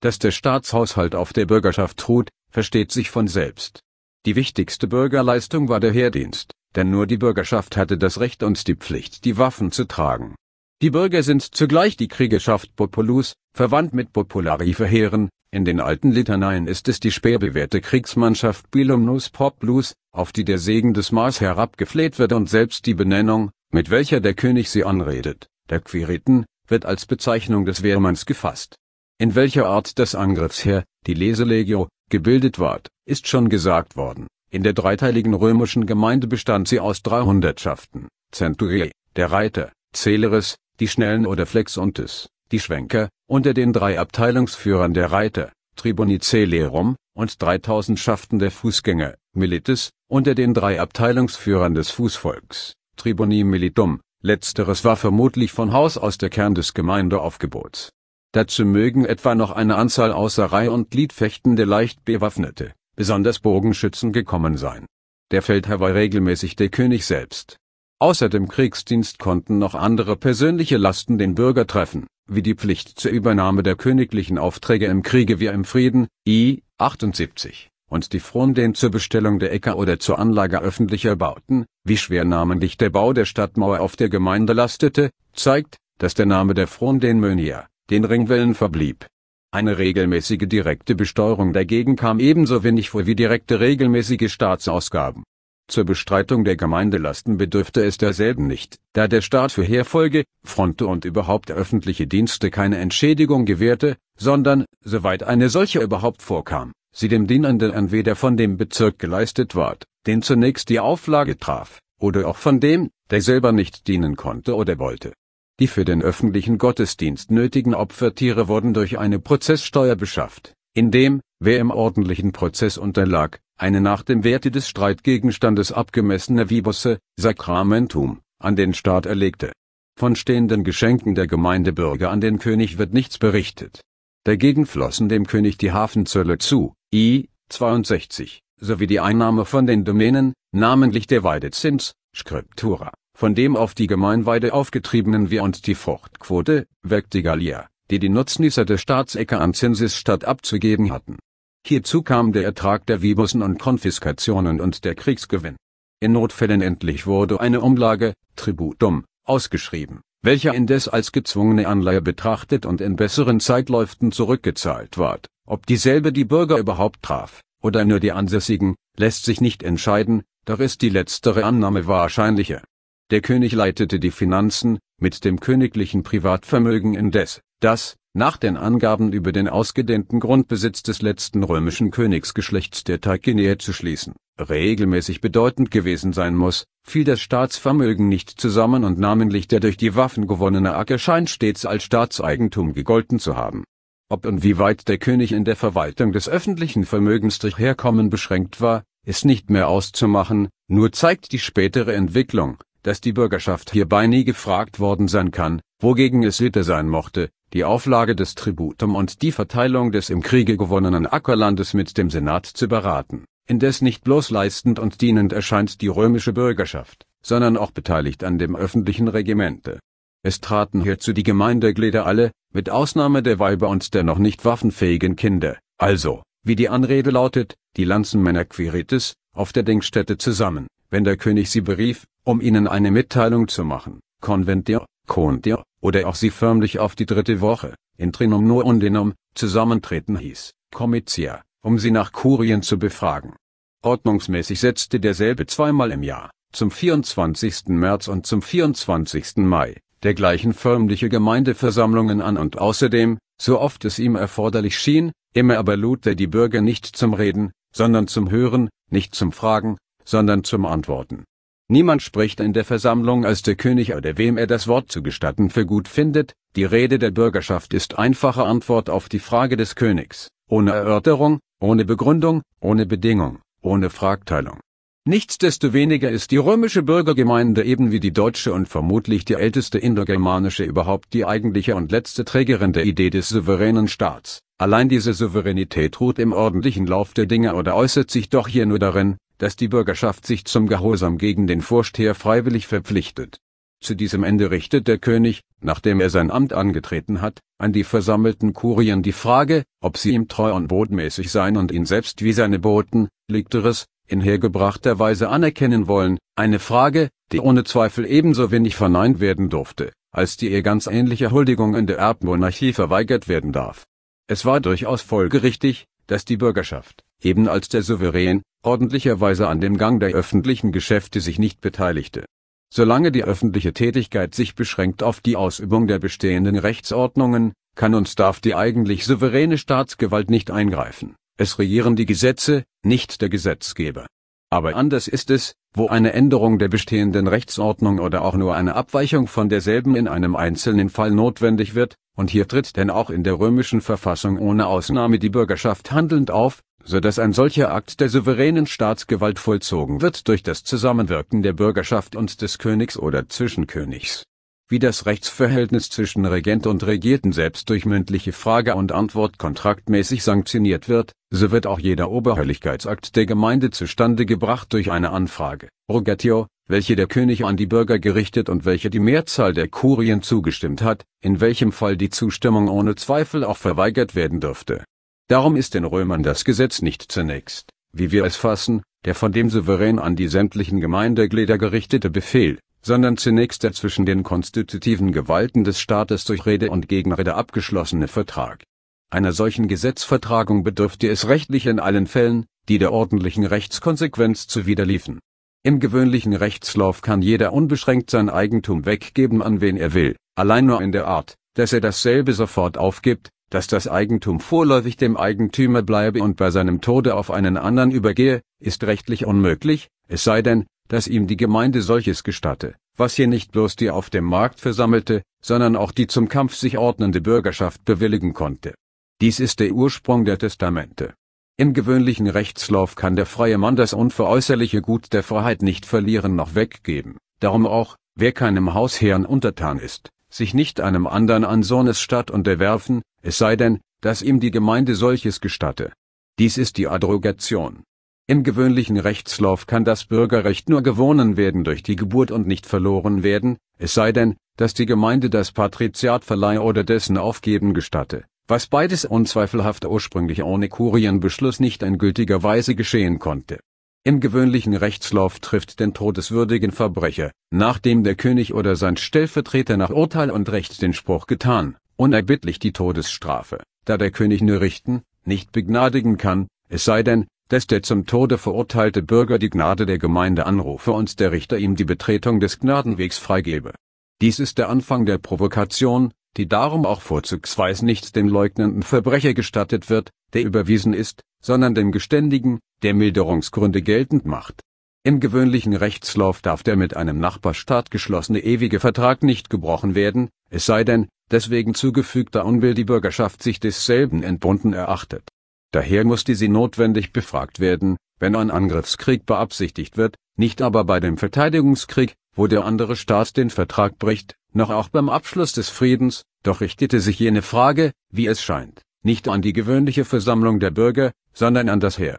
Dass der Staatshaushalt auf der Bürgerschaft ruht, versteht sich von selbst. Die wichtigste Bürgerleistung war der Heerdienst, denn nur die Bürgerschaft hatte das Recht und die Pflicht, die Waffen zu tragen. Die Bürger sind zugleich die Kriegerschaft Populus, verwandt mit Populari verheeren, in den alten Litaneien ist es die spärbewährte Kriegsmannschaft Bilumnus Populus, auf die der Segen des Mars herabgefleht wird und selbst die Benennung, mit welcher der König sie anredet, der Quiriten, wird als Bezeichnung des Wehrmanns gefasst. In welcher Art das Angriffsheer, die Leselegio, gebildet ward, ist schon gesagt worden. In der dreiteiligen römischen Gemeinde bestand sie aus drei Hundertschaften, Centurie, der Reiter, Celeris, die Schnellen oder Flexuntes, die Schwenker, unter den drei Abteilungsführern der Reiter, Tribunicellarum, und 3000 Schaften der Fußgänger, Milites, unter den drei Abteilungsführern des Fußvolks, Tribuni Militum, letzteres war vermutlich von Haus aus der Kern des Gemeindeaufgebots. Dazu mögen etwa noch eine Anzahl außer Reihe und Gliedfechtende leicht bewaffnete, besonders Bogenschützen gekommen sein. Der Feldherr war regelmäßig der König selbst. Außer dem Kriegsdienst konnten noch andere persönliche Lasten den Bürger treffen, wie die Pflicht zur Übernahme der königlichen Aufträge im Kriege wie im Frieden, I. 78, und die Fronde zur Bestellung der Äcker oder zur Anlage öffentlicher Bauten, wie schwer namentlich der Bau der Stadtmauer auf der Gemeinde lastete, zeigt, dass der Name der Fronde Mönier, den Ringwellen verblieb. Eine regelmäßige direkte Besteuerung dagegen kam ebenso wenig vor wie direkte regelmäßige Staatsausgaben. Zur Bestreitung der Gemeindelasten bedürfte es derselben nicht, da der Staat für Heerfolge, Fronte und überhaupt öffentliche Dienste keine Entschädigung gewährte, sondern, soweit eine solche überhaupt vorkam, sie dem Dienenden entweder von dem Bezirk geleistet ward, den zunächst die Auflage traf, oder auch von dem, der selber nicht dienen konnte oder wollte. Die für den öffentlichen Gottesdienst nötigen Opfertiere wurden durch eine Prozesssteuer beschafft in dem, wer im ordentlichen Prozess unterlag, eine nach dem Werte des Streitgegenstandes abgemessene Vibusse, Sakramentum, an den Staat erlegte. Von stehenden Geschenken der Gemeindebürger an den König wird nichts berichtet. Dagegen flossen dem König die Hafenzölle zu, i 62, sowie die Einnahme von den Domänen, namentlich der Weidezins, Scriptura, von dem auf die Gemeinweide aufgetriebenen Wehr und die Fruchtquote, Vectigalia, die die Nutznießer der Staatsecke an Zinses statt abzugeben hatten. Hierzu kam der Ertrag der Vibussen und Konfiskationen und der Kriegsgewinn. In Notfällen endlich wurde eine Umlage, Tributum, ausgeschrieben, welcher indes als gezwungene Anleihe betrachtet und in besseren Zeitläuften zurückgezahlt ward. Ob dieselbe die Bürger überhaupt traf, oder nur die Ansässigen, lässt sich nicht entscheiden, doch ist die letztere Annahme wahrscheinlicher. Der König leitete die Finanzen, mit dem königlichen Privatvermögen indes, das, nach den Angaben über den ausgedehnten Grundbesitz des letzten römischen Königsgeschlechts der Tarquinier zu schließen, regelmäßig bedeutend gewesen sein muss, fiel das Staatsvermögen nicht zusammen und namentlich der durch die Waffen gewonnene Acker scheint stets als Staatseigentum gegolten zu haben. Ob und wie weit der König in der Verwaltung des öffentlichen Vermögens durch Herkommen beschränkt war, ist nicht mehr auszumachen, nur zeigt die spätere Entwicklung, dass die Bürgerschaft hierbei nie gefragt worden sein kann, wogegen es Sitte sein mochte, die Auflage des Tributum und die Verteilung des im Kriege gewonnenen Ackerlandes mit dem Senat zu beraten, indes nicht bloß leistend und dienend erscheint die römische Bürgerschaft, sondern auch beteiligt an dem öffentlichen Regimente. Es traten hierzu die Gemeindeglieder alle, mit Ausnahme der Weiber und der noch nicht waffenfähigen Kinder, also, wie die Anrede lautet, die Lanzenmänner Quirites, auf der Denkstätte zusammen wenn der König sie berief, um ihnen eine Mitteilung zu machen, conventir, contir, oder auch sie förmlich auf die dritte Woche, intrinum nur undinum, zusammentreten hieß, comitia, um sie nach Kurien zu befragen. Ordnungsmäßig setzte derselbe zweimal im Jahr, zum 24. März und zum 24. Mai, dergleichen förmliche Gemeindeversammlungen an und außerdem, so oft es ihm erforderlich schien, immer aber lud er die Bürger nicht zum Reden, sondern zum Hören, nicht zum Fragen, sondern zum Antworten. Niemand spricht in der Versammlung als der König oder wem er das Wort zu gestatten für gut findet, die Rede der Bürgerschaft ist einfache Antwort auf die Frage des Königs, ohne Erörterung, ohne Begründung, ohne Bedingung, ohne Fragteilung. Nichtsdestoweniger ist die römische Bürgergemeinde eben wie die deutsche und vermutlich die älteste indogermanische überhaupt die eigentliche und letzte Trägerin der Idee des souveränen Staats. Allein diese Souveränität ruht im ordentlichen Lauf der Dinge oder äußert sich doch hier nur darin, dass die Bürgerschaft sich zum Gehorsam gegen den Vorsteher freiwillig verpflichtet. Zu diesem Ende richtet der König, nachdem er sein Amt angetreten hat, an die versammelten Kurien die Frage, ob sie ihm treu und botmäßig sein und ihn selbst wie seine Boten, Likteris, in hergebrachter Weise anerkennen wollen, eine Frage, die ohne Zweifel ebenso wenig verneint werden durfte, als die ihr ganz ähnliche Huldigung in der Erbmonarchie verweigert werden darf. Es war durchaus folgerichtig, dass die Bürgerschaft eben als der Souverän, ordentlicherweise an dem Gang der öffentlichen Geschäfte sich nicht beteiligte. Solange die öffentliche Tätigkeit sich beschränkt auf die Ausübung der bestehenden Rechtsordnungen, kann und darf die eigentlich souveräne Staatsgewalt nicht eingreifen. Es regieren die Gesetze, nicht der Gesetzgeber. Aber anders ist es, wo eine Änderung der bestehenden Rechtsordnung oder auch nur eine Abweichung von derselben in einem einzelnen Fall notwendig wird, und hier tritt denn auch in der römischen Verfassung ohne Ausnahme die Bürgerschaft handelnd auf, so dass ein solcher Akt der souveränen Staatsgewalt vollzogen wird durch das Zusammenwirken der Bürgerschaft und des Königs oder Zwischenkönigs. Wie das Rechtsverhältnis zwischen Regent und Regierten selbst durch mündliche Frage und Antwort kontraktmäßig sanktioniert wird, so wird auch jeder Oberherrlichkeitsakt der Gemeinde zustande gebracht durch eine Anfrage, Rogatio, welche der König an die Bürger gerichtet und welche die Mehrzahl der Kurien zugestimmt hat, in welchem Fall die Zustimmung ohne Zweifel auch verweigert werden dürfte Darum ist den Römern das Gesetz nicht zunächst, wie wir es fassen, der von dem Souverän an die sämtlichen Gemeindeglieder gerichtete Befehl, sondern zunächst der zwischen den konstitutiven Gewalten des Staates durch Rede und Gegenrede abgeschlossene Vertrag. Einer solchen Gesetzvertragung bedürfte es rechtlich in allen Fällen, die der ordentlichen Rechtskonsequenz zuwiderliefen. Im gewöhnlichen Rechtslauf kann jeder unbeschränkt sein Eigentum weggeben an wen er will, allein nur in der Art, dass er dasselbe sofort aufgibt, dass das Eigentum vorläufig dem Eigentümer bleibe und bei seinem Tode auf einen anderen übergehe, ist rechtlich unmöglich, es sei denn, dass ihm die Gemeinde solches gestatte, was hier nicht bloß die auf dem Markt versammelte, sondern auch die zum Kampf sich ordnende Bürgerschaft bewilligen konnte. Dies ist der Ursprung der Testamente. Im gewöhnlichen Rechtslauf kann der freie Mann das unveräußerliche Gut der Freiheit nicht verlieren noch weggeben, darum auch, wer keinem Hausherrn untertan ist, sich nicht einem andern Sohnes statt unterwerfen, es sei denn, dass ihm die Gemeinde solches gestatte. Dies ist die Adrogation. Im gewöhnlichen Rechtslauf kann das Bürgerrecht nur gewonnen werden durch die Geburt und nicht verloren werden, es sei denn, dass die Gemeinde das Patriziat verleihe oder dessen Aufgeben gestatte, was beides unzweifelhaft ursprünglich ohne Kurienbeschluss nicht in gültiger Weise geschehen konnte im gewöhnlichen Rechtslauf trifft den todeswürdigen Verbrecher, nachdem der König oder sein Stellvertreter nach Urteil und Recht den Spruch getan, unerbittlich die Todesstrafe, da der König nur richten, nicht begnadigen kann, es sei denn, dass der zum Tode verurteilte Bürger die Gnade der Gemeinde anrufe und der Richter ihm die Betretung des Gnadenwegs freigebe. Dies ist der Anfang der Provokation, die darum auch vorzugsweise nicht dem leugnenden Verbrecher gestattet wird, der überwiesen ist, sondern dem geständigen, der Milderungsgründe geltend macht. Im gewöhnlichen Rechtslauf darf der mit einem Nachbarstaat geschlossene ewige Vertrag nicht gebrochen werden, es sei denn, deswegen zugefügter Unwill die Bürgerschaft sich desselben entbunden erachtet. Daher musste sie notwendig befragt werden, wenn ein Angriffskrieg beabsichtigt wird, nicht aber bei dem Verteidigungskrieg, wo der andere Staat den Vertrag bricht, noch auch beim Abschluss des Friedens, doch richtete sich jene Frage, wie es scheint, nicht an die gewöhnliche Versammlung der Bürger, sondern an das Heer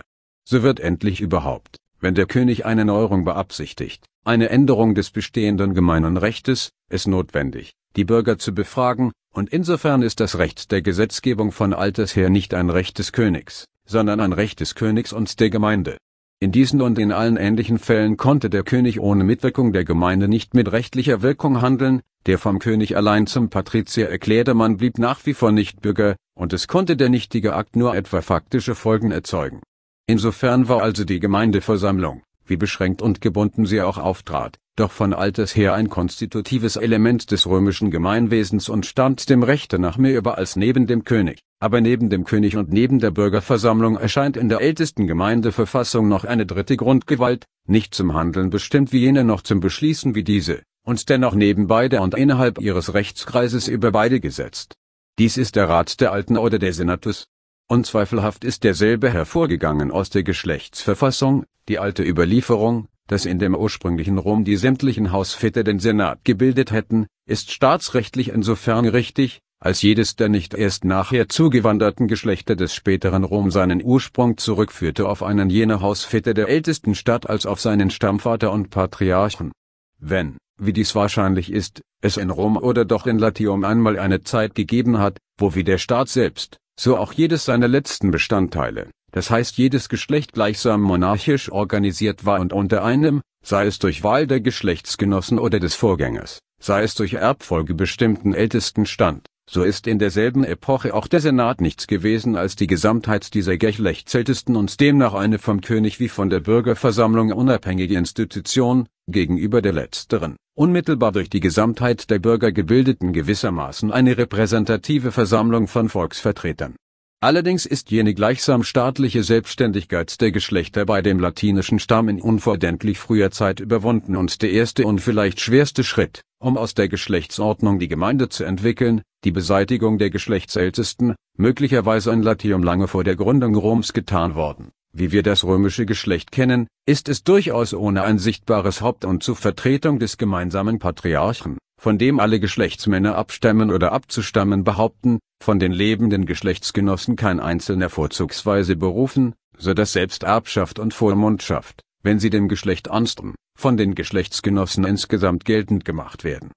so wird endlich überhaupt, wenn der König eine Neuerung beabsichtigt, eine Änderung des bestehenden gemeinen Rechtes, es notwendig, die Bürger zu befragen, und insofern ist das Recht der Gesetzgebung von alters her nicht ein Recht des Königs, sondern ein Recht des Königs und der Gemeinde. In diesen und in allen ähnlichen Fällen konnte der König ohne Mitwirkung der Gemeinde nicht mit rechtlicher Wirkung handeln, der vom König allein zum Patrizier erklärte Mann blieb nach wie vor nicht Bürger, und es konnte der nichtige Akt nur etwa faktische Folgen erzeugen. Insofern war also die Gemeindeversammlung, wie beschränkt und gebunden sie auch auftrat, doch von alters her ein konstitutives Element des römischen Gemeinwesens und stand dem Rechte nach mehr über als neben dem König. Aber neben dem König und neben der Bürgerversammlung erscheint in der ältesten Gemeindeverfassung noch eine dritte Grundgewalt, nicht zum Handeln bestimmt wie jene noch zum Beschließen wie diese, und dennoch neben beide und innerhalb ihres Rechtskreises über beide gesetzt. Dies ist der Rat der Alten oder der Senatus, Unzweifelhaft ist derselbe hervorgegangen aus der Geschlechtsverfassung, die alte Überlieferung, dass in dem ursprünglichen Rom die sämtlichen Hausväter den Senat gebildet hätten, ist staatsrechtlich insofern richtig, als jedes der nicht erst nachher zugewanderten Geschlechter des späteren Rom seinen Ursprung zurückführte auf einen jener Hausväter der ältesten Stadt als auf seinen Stammvater und Patriarchen. Wenn, wie dies wahrscheinlich ist, es in Rom oder doch in Latium einmal eine Zeit gegeben hat, wo wie der Staat selbst, so auch jedes seiner letzten Bestandteile, das heißt jedes Geschlecht gleichsam monarchisch organisiert war und unter einem, sei es durch Wahl der Geschlechtsgenossen oder des Vorgängers, sei es durch Erbfolge bestimmten Ältesten stand, so ist in derselben Epoche auch der Senat nichts gewesen als die Gesamtheit dieser Geschlechtsältesten und demnach eine vom König wie von der Bürgerversammlung unabhängige Institution, gegenüber der letzteren, unmittelbar durch die Gesamtheit der Bürger gebildeten gewissermaßen eine repräsentative Versammlung von Volksvertretern. Allerdings ist jene gleichsam staatliche Selbstständigkeit der Geschlechter bei dem latinischen Stamm in unverständlich früher Zeit überwunden und der erste und vielleicht schwerste Schritt, um aus der Geschlechtsordnung die Gemeinde zu entwickeln, die Beseitigung der Geschlechtsältesten, möglicherweise in Latium lange vor der Gründung Roms getan worden wie wir das römische Geschlecht kennen, ist es durchaus ohne ein sichtbares Haupt und zur Vertretung des gemeinsamen Patriarchen, von dem alle Geschlechtsmänner abstammen oder abzustammen behaupten, von den lebenden Geschlechtsgenossen kein einzelner vorzugsweise berufen, so dass selbst Erbschaft und Vormundschaft, wenn sie dem Geschlecht anstren, von den Geschlechtsgenossen insgesamt geltend gemacht werden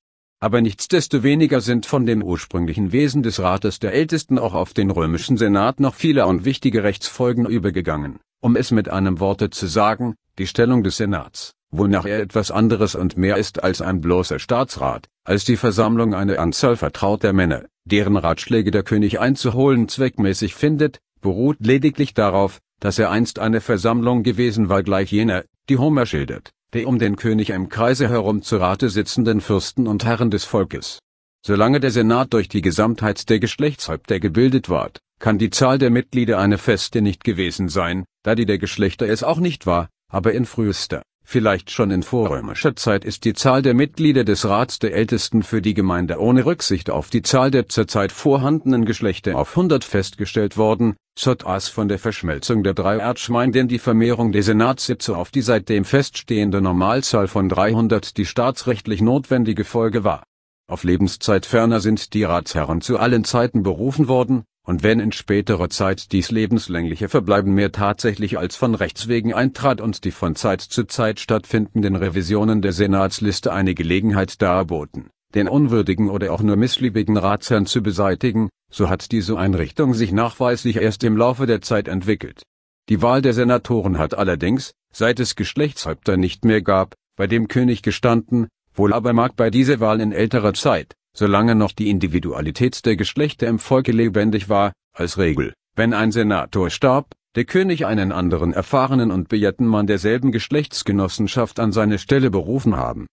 aber nichtsdestoweniger sind von dem ursprünglichen Wesen des Rates der Ältesten auch auf den römischen Senat noch viele und wichtige Rechtsfolgen übergegangen, um es mit einem Worte zu sagen, die Stellung des Senats, wonach er etwas anderes und mehr ist als ein bloßer Staatsrat, als die Versammlung eine Anzahl vertrauter Männer, deren Ratschläge der König einzuholen zweckmäßig findet, beruht lediglich darauf, dass er einst eine Versammlung gewesen war gleich jener, die Homer schildert, der um den König im Kreise herum zu Rate sitzenden Fürsten und Herren des Volkes. Solange der Senat durch die Gesamtheit der Geschlechtshäupter gebildet ward, kann die Zahl der Mitglieder eine feste nicht gewesen sein, da die der Geschlechter es auch nicht war, aber in frühester, vielleicht schon in vorrömischer Zeit ist die Zahl der Mitglieder des Rats der Ältesten für die Gemeinde ohne Rücksicht auf die Zahl der zurzeit vorhandenen Geschlechter auf 100 festgestellt worden, sodass von der Verschmelzung der drei Erzschweinden die Vermehrung der Senatssitze auf die seitdem feststehende Normalzahl von 300 die staatsrechtlich notwendige Folge war. Auf Lebenszeit ferner sind die Ratsherren zu allen Zeiten berufen worden, und wenn in späterer Zeit dies lebenslängliche Verbleiben mehr tatsächlich als von Rechts wegen eintrat und die von Zeit zu Zeit stattfindenden Revisionen der Senatsliste eine Gelegenheit darboten den unwürdigen oder auch nur missliebigen Ratsherrn zu beseitigen, so hat diese Einrichtung sich nachweislich erst im Laufe der Zeit entwickelt. Die Wahl der Senatoren hat allerdings, seit es Geschlechtshäupter nicht mehr gab, bei dem König gestanden, wohl aber mag bei dieser Wahl in älterer Zeit, solange noch die Individualität der Geschlechter im Volke lebendig war, als Regel, wenn ein Senator starb, der König einen anderen erfahrenen und bejährten Mann derselben Geschlechtsgenossenschaft an seine Stelle berufen haben.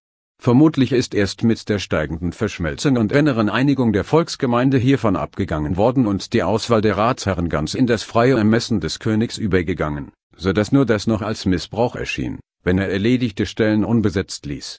Vermutlich ist erst mit der steigenden Verschmelzung und inneren Einigung der Volksgemeinde hiervon abgegangen worden und die Auswahl der Ratsherren ganz in das freie Ermessen des Königs übergegangen, so dass nur das noch als Missbrauch erschien, wenn er erledigte Stellen unbesetzt ließ.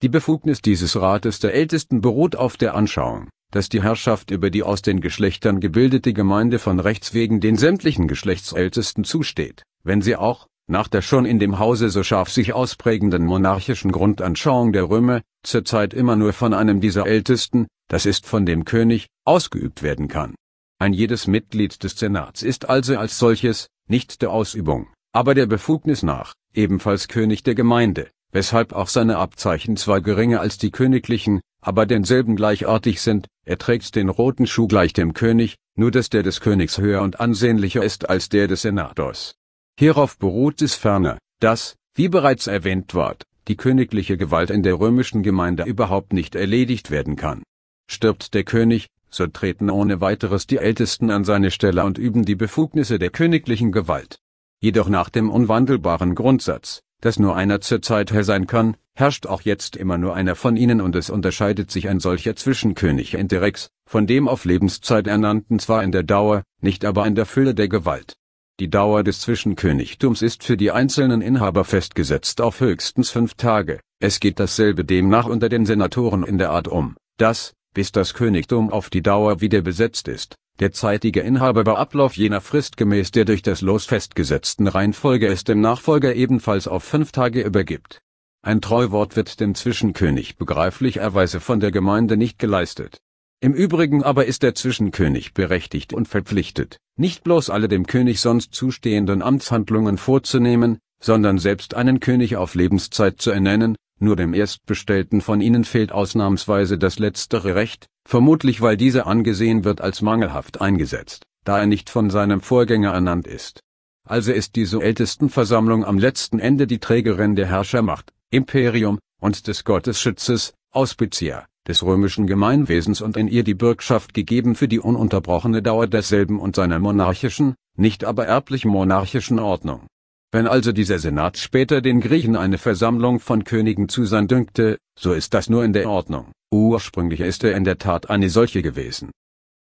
Die Befugnis dieses Rates der Ältesten beruht auf der Anschauung, dass die Herrschaft über die aus den Geschlechtern gebildete Gemeinde von Rechts wegen den sämtlichen Geschlechtsältesten zusteht, wenn sie auch, nach der schon in dem Hause so scharf sich ausprägenden monarchischen Grundanschauung der Römer, zurzeit immer nur von einem dieser Ältesten, das ist von dem König, ausgeübt werden kann. Ein jedes Mitglied des Senats ist also als solches, nicht der Ausübung, aber der Befugnis nach, ebenfalls König der Gemeinde, weshalb auch seine Abzeichen zwar geringer als die königlichen, aber denselben gleichartig sind, er trägt den roten Schuh gleich dem König, nur dass der des Königs höher und ansehnlicher ist als der des Senators. Hierauf beruht es ferner, dass, wie bereits erwähnt ward, die königliche Gewalt in der römischen Gemeinde überhaupt nicht erledigt werden kann. Stirbt der König, so treten ohne weiteres die Ältesten an seine Stelle und üben die Befugnisse der königlichen Gewalt. Jedoch nach dem unwandelbaren Grundsatz, dass nur einer zur Zeit Herr sein kann, herrscht auch jetzt immer nur einer von ihnen und es unterscheidet sich ein solcher Zwischenkönig Interrex, von dem auf Lebenszeit Ernannten zwar in der Dauer, nicht aber in der Fülle der Gewalt. Die Dauer des Zwischenkönigtums ist für die einzelnen Inhaber festgesetzt auf höchstens fünf Tage. Es geht dasselbe demnach unter den Senatoren in der Art um, dass, bis das Königtum auf die Dauer wieder besetzt ist, der zeitige Inhaber bei Ablauf jener Frist gemäß der durch das Los festgesetzten Reihenfolge es dem Nachfolger ebenfalls auf fünf Tage übergibt. Ein Treuwort wird dem Zwischenkönig begreiflicherweise von der Gemeinde nicht geleistet im Übrigen aber ist der Zwischenkönig berechtigt und verpflichtet, nicht bloß alle dem König sonst zustehenden Amtshandlungen vorzunehmen, sondern selbst einen König auf Lebenszeit zu ernennen, nur dem Erstbestellten von ihnen fehlt ausnahmsweise das letztere Recht, vermutlich weil dieser angesehen wird als mangelhaft eingesetzt, da er nicht von seinem Vorgänger ernannt ist. Also ist diese Ältestenversammlung am letzten Ende die Trägerin der Herrschermacht, Imperium, und des Gottesschützes, Auspicia des römischen Gemeinwesens und in ihr die Bürgschaft gegeben für die ununterbrochene Dauer desselben und seiner monarchischen, nicht aber erblich-monarchischen Ordnung. Wenn also dieser Senat später den Griechen eine Versammlung von Königen zu sein dünkte, so ist das nur in der Ordnung, ursprünglich ist er in der Tat eine solche gewesen.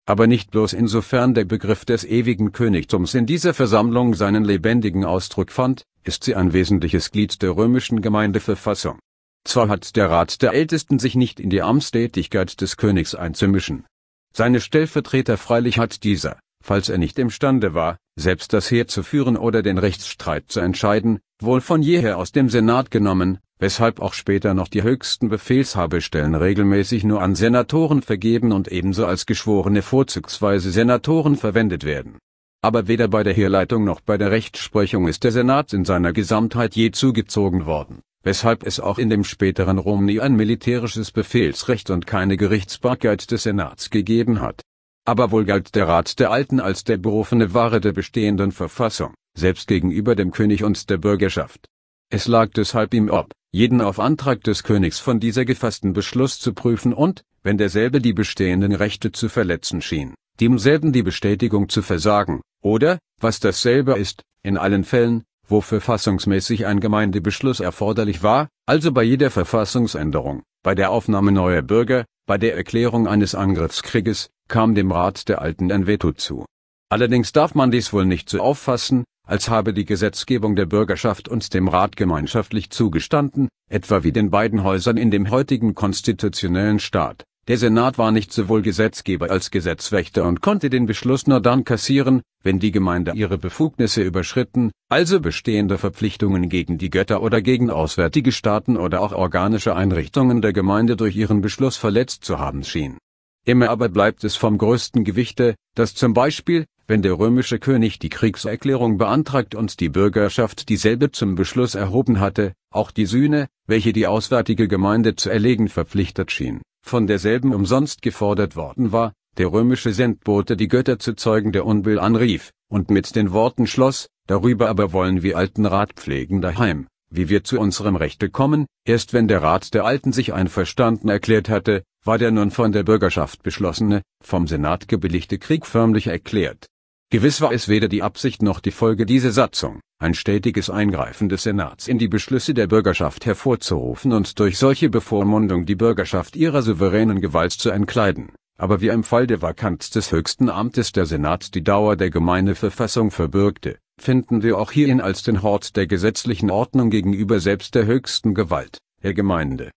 Aber nicht bloß insofern der Begriff des ewigen Königtums in dieser Versammlung seinen lebendigen Ausdruck fand, ist sie ein wesentliches Glied der römischen Gemeindeverfassung. Zwar hat der Rat der Ältesten sich nicht in die Amtstätigkeit des Königs einzumischen. Seine Stellvertreter freilich hat dieser, falls er nicht imstande war, selbst das Heer zu führen oder den Rechtsstreit zu entscheiden, wohl von jeher aus dem Senat genommen, weshalb auch später noch die höchsten Befehlshabestellen regelmäßig nur an Senatoren vergeben und ebenso als Geschworene vorzugsweise Senatoren verwendet werden. Aber weder bei der Heerleitung noch bei der Rechtsprechung ist der Senat in seiner Gesamtheit je zugezogen worden weshalb es auch in dem späteren Rom nie ein militärisches Befehlsrecht und keine Gerichtsbarkeit des Senats gegeben hat. Aber wohl galt der Rat der Alten als der berufene Ware der bestehenden Verfassung, selbst gegenüber dem König und der Bürgerschaft. Es lag deshalb ihm ob, jeden auf Antrag des Königs von dieser gefassten Beschluss zu prüfen und, wenn derselbe die bestehenden Rechte zu verletzen schien, demselben die Bestätigung zu versagen, oder, was dasselbe ist, in allen Fällen, wo verfassungsmäßig ein Gemeindebeschluss erforderlich war, also bei jeder Verfassungsänderung, bei der Aufnahme neuer Bürger, bei der Erklärung eines Angriffskrieges, kam dem Rat der Alten ein Veto zu. Allerdings darf man dies wohl nicht so auffassen, als habe die Gesetzgebung der Bürgerschaft uns dem Rat gemeinschaftlich zugestanden, etwa wie den beiden Häusern in dem heutigen konstitutionellen Staat. Der Senat war nicht sowohl Gesetzgeber als Gesetzwächter und konnte den Beschluss nur dann kassieren, wenn die Gemeinde ihre Befugnisse überschritten, also bestehende Verpflichtungen gegen die Götter oder gegen auswärtige Staaten oder auch organische Einrichtungen der Gemeinde durch ihren Beschluss verletzt zu haben schien. Immer aber bleibt es vom größten Gewichte, dass zum Beispiel, wenn der römische König die Kriegserklärung beantragt und die Bürgerschaft dieselbe zum Beschluss erhoben hatte, auch die Sühne, welche die auswärtige Gemeinde zu erlegen verpflichtet schien von derselben umsonst gefordert worden war, der römische Sendbote die Götter zu Zeugen der Unbill anrief, und mit den Worten schloss, darüber aber wollen wir alten Rat pflegen daheim, wie wir zu unserem Rechte kommen, erst wenn der Rat der Alten sich einverstanden erklärt hatte, war der nun von der Bürgerschaft beschlossene, vom Senat gebilligte Krieg förmlich erklärt. Gewiss war es weder die Absicht noch die Folge dieser Satzung, ein stetiges Eingreifen des Senats in die Beschlüsse der Bürgerschaft hervorzurufen und durch solche Bevormundung die Bürgerschaft ihrer souveränen Gewalt zu entkleiden, aber wie im Fall der Vakanz des höchsten Amtes der Senat die Dauer der Gemeindeverfassung verbürgte, finden wir auch hierin als den Hort der gesetzlichen Ordnung gegenüber selbst der höchsten Gewalt, der Gemeinde.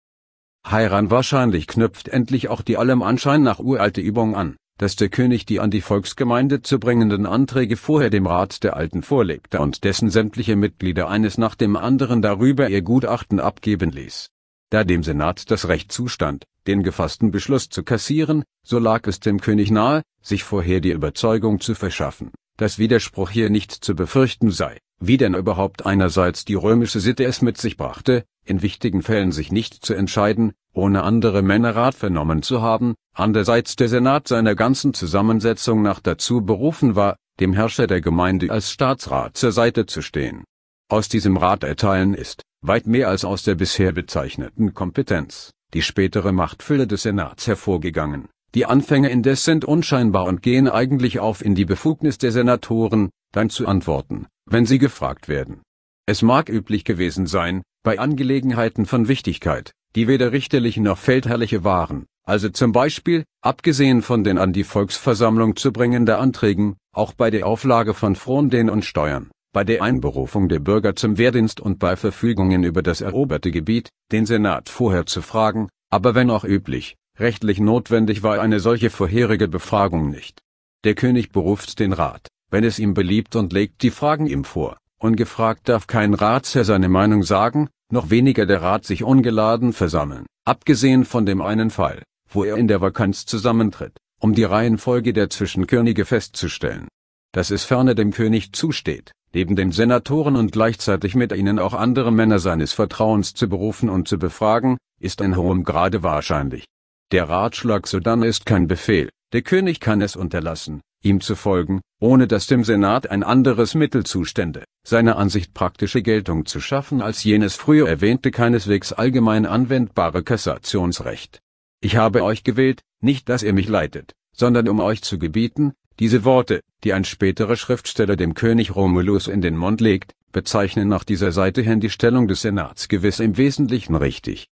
Heiran wahrscheinlich knüpft endlich auch die allem Anschein nach uralte Übung an dass der König die an die Volksgemeinde zu bringenden Anträge vorher dem Rat der Alten vorlegte und dessen sämtliche Mitglieder eines nach dem anderen darüber ihr Gutachten abgeben ließ. Da dem Senat das Recht zustand, den gefassten Beschluss zu kassieren, so lag es dem König nahe, sich vorher die Überzeugung zu verschaffen, dass Widerspruch hier nicht zu befürchten sei, wie denn überhaupt einerseits die römische Sitte es mit sich brachte, in wichtigen Fällen sich nicht zu entscheiden, ohne andere Männer Rat vernommen zu haben, andererseits der Senat seiner ganzen Zusammensetzung nach dazu berufen war, dem Herrscher der Gemeinde als Staatsrat zur Seite zu stehen. Aus diesem Rat erteilen ist, weit mehr als aus der bisher bezeichneten Kompetenz, die spätere Machtfülle des Senats hervorgegangen. Die Anfänge indes sind unscheinbar und gehen eigentlich auf in die Befugnis der Senatoren, dann zu antworten, wenn sie gefragt werden. Es mag üblich gewesen sein, bei Angelegenheiten von Wichtigkeit, die weder richterlich noch feldherrliche waren, also zum Beispiel, abgesehen von den an die Volksversammlung zu bringenden Anträgen, auch bei der Auflage von Fronden und Steuern, bei der Einberufung der Bürger zum Wehrdienst und bei Verfügungen über das eroberte Gebiet, den Senat vorher zu fragen, aber wenn auch üblich, rechtlich notwendig war eine solche vorherige Befragung nicht. Der König beruft den Rat, wenn es ihm beliebt und legt die Fragen ihm vor. Ungefragt darf kein Ratsherr seine Meinung sagen, noch weniger der Rat sich ungeladen versammeln, abgesehen von dem einen Fall, wo er in der Vakanz zusammentritt, um die Reihenfolge der Zwischenkönige festzustellen. Dass es ferner dem König zusteht, neben den Senatoren und gleichzeitig mit ihnen auch andere Männer seines Vertrauens zu berufen und zu befragen, ist in hohem Grade wahrscheinlich. Der Ratschlag sodann ist kein Befehl, der König kann es unterlassen, ihm zu folgen, ohne dass dem Senat ein anderes Mittel zustände, seine Ansicht praktische Geltung zu schaffen als jenes früher erwähnte keineswegs allgemein anwendbare Kassationsrecht. Ich habe euch gewählt, nicht dass ihr mich leitet, sondern um euch zu gebieten, diese Worte, die ein späterer Schriftsteller dem König Romulus in den Mund legt, bezeichnen nach dieser Seite hin die Stellung des Senats gewiss im Wesentlichen richtig.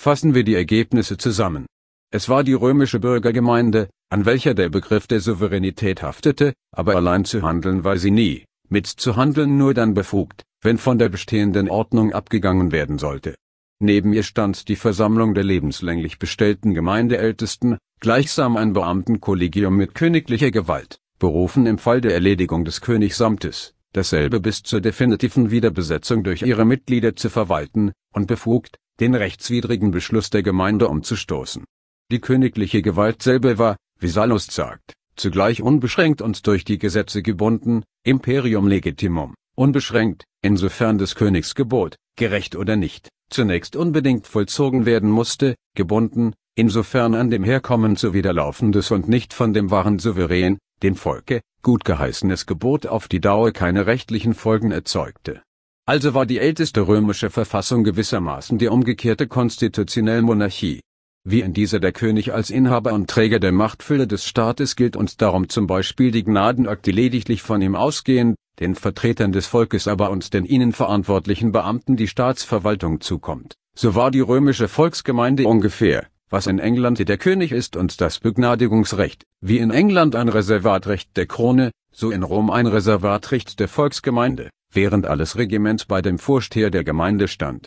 Fassen wir die Ergebnisse zusammen. Es war die römische Bürgergemeinde, an welcher der Begriff der Souveränität haftete, aber allein zu handeln war sie nie, mit zu handeln nur dann befugt, wenn von der bestehenden Ordnung abgegangen werden sollte. Neben ihr stand die Versammlung der lebenslänglich bestellten Gemeindeältesten, gleichsam ein Beamtenkollegium mit königlicher Gewalt, berufen im Fall der Erledigung des Königsamtes, dasselbe bis zur definitiven Wiederbesetzung durch ihre Mitglieder zu verwalten, und befugt, den rechtswidrigen Beschluss der Gemeinde umzustoßen. Die königliche Gewalt selber war, wie Sallust sagt, zugleich unbeschränkt und durch die Gesetze gebunden, imperium legitimum, unbeschränkt, insofern des Königs Gebot, gerecht oder nicht, zunächst unbedingt vollzogen werden musste, gebunden, insofern an dem Herkommen zuwiderlaufendes und nicht von dem wahren Souverän, dem Volke, gut geheißenes Gebot auf die Dauer keine rechtlichen Folgen erzeugte. Also war die älteste römische Verfassung gewissermaßen die umgekehrte konstitutionelle Monarchie, wie in dieser der König als Inhaber und Träger der Machtfülle des Staates gilt und darum zum Beispiel die Gnadenakte lediglich von ihm ausgehen, den Vertretern des Volkes aber und den ihnen verantwortlichen Beamten die Staatsverwaltung zukommt, so war die römische Volksgemeinde ungefähr, was in England der König ist und das Begnadigungsrecht, wie in England ein Reservatrecht der Krone, so in Rom ein Reservatrecht der Volksgemeinde, während alles Regiment bei dem Vorsteher der Gemeinde stand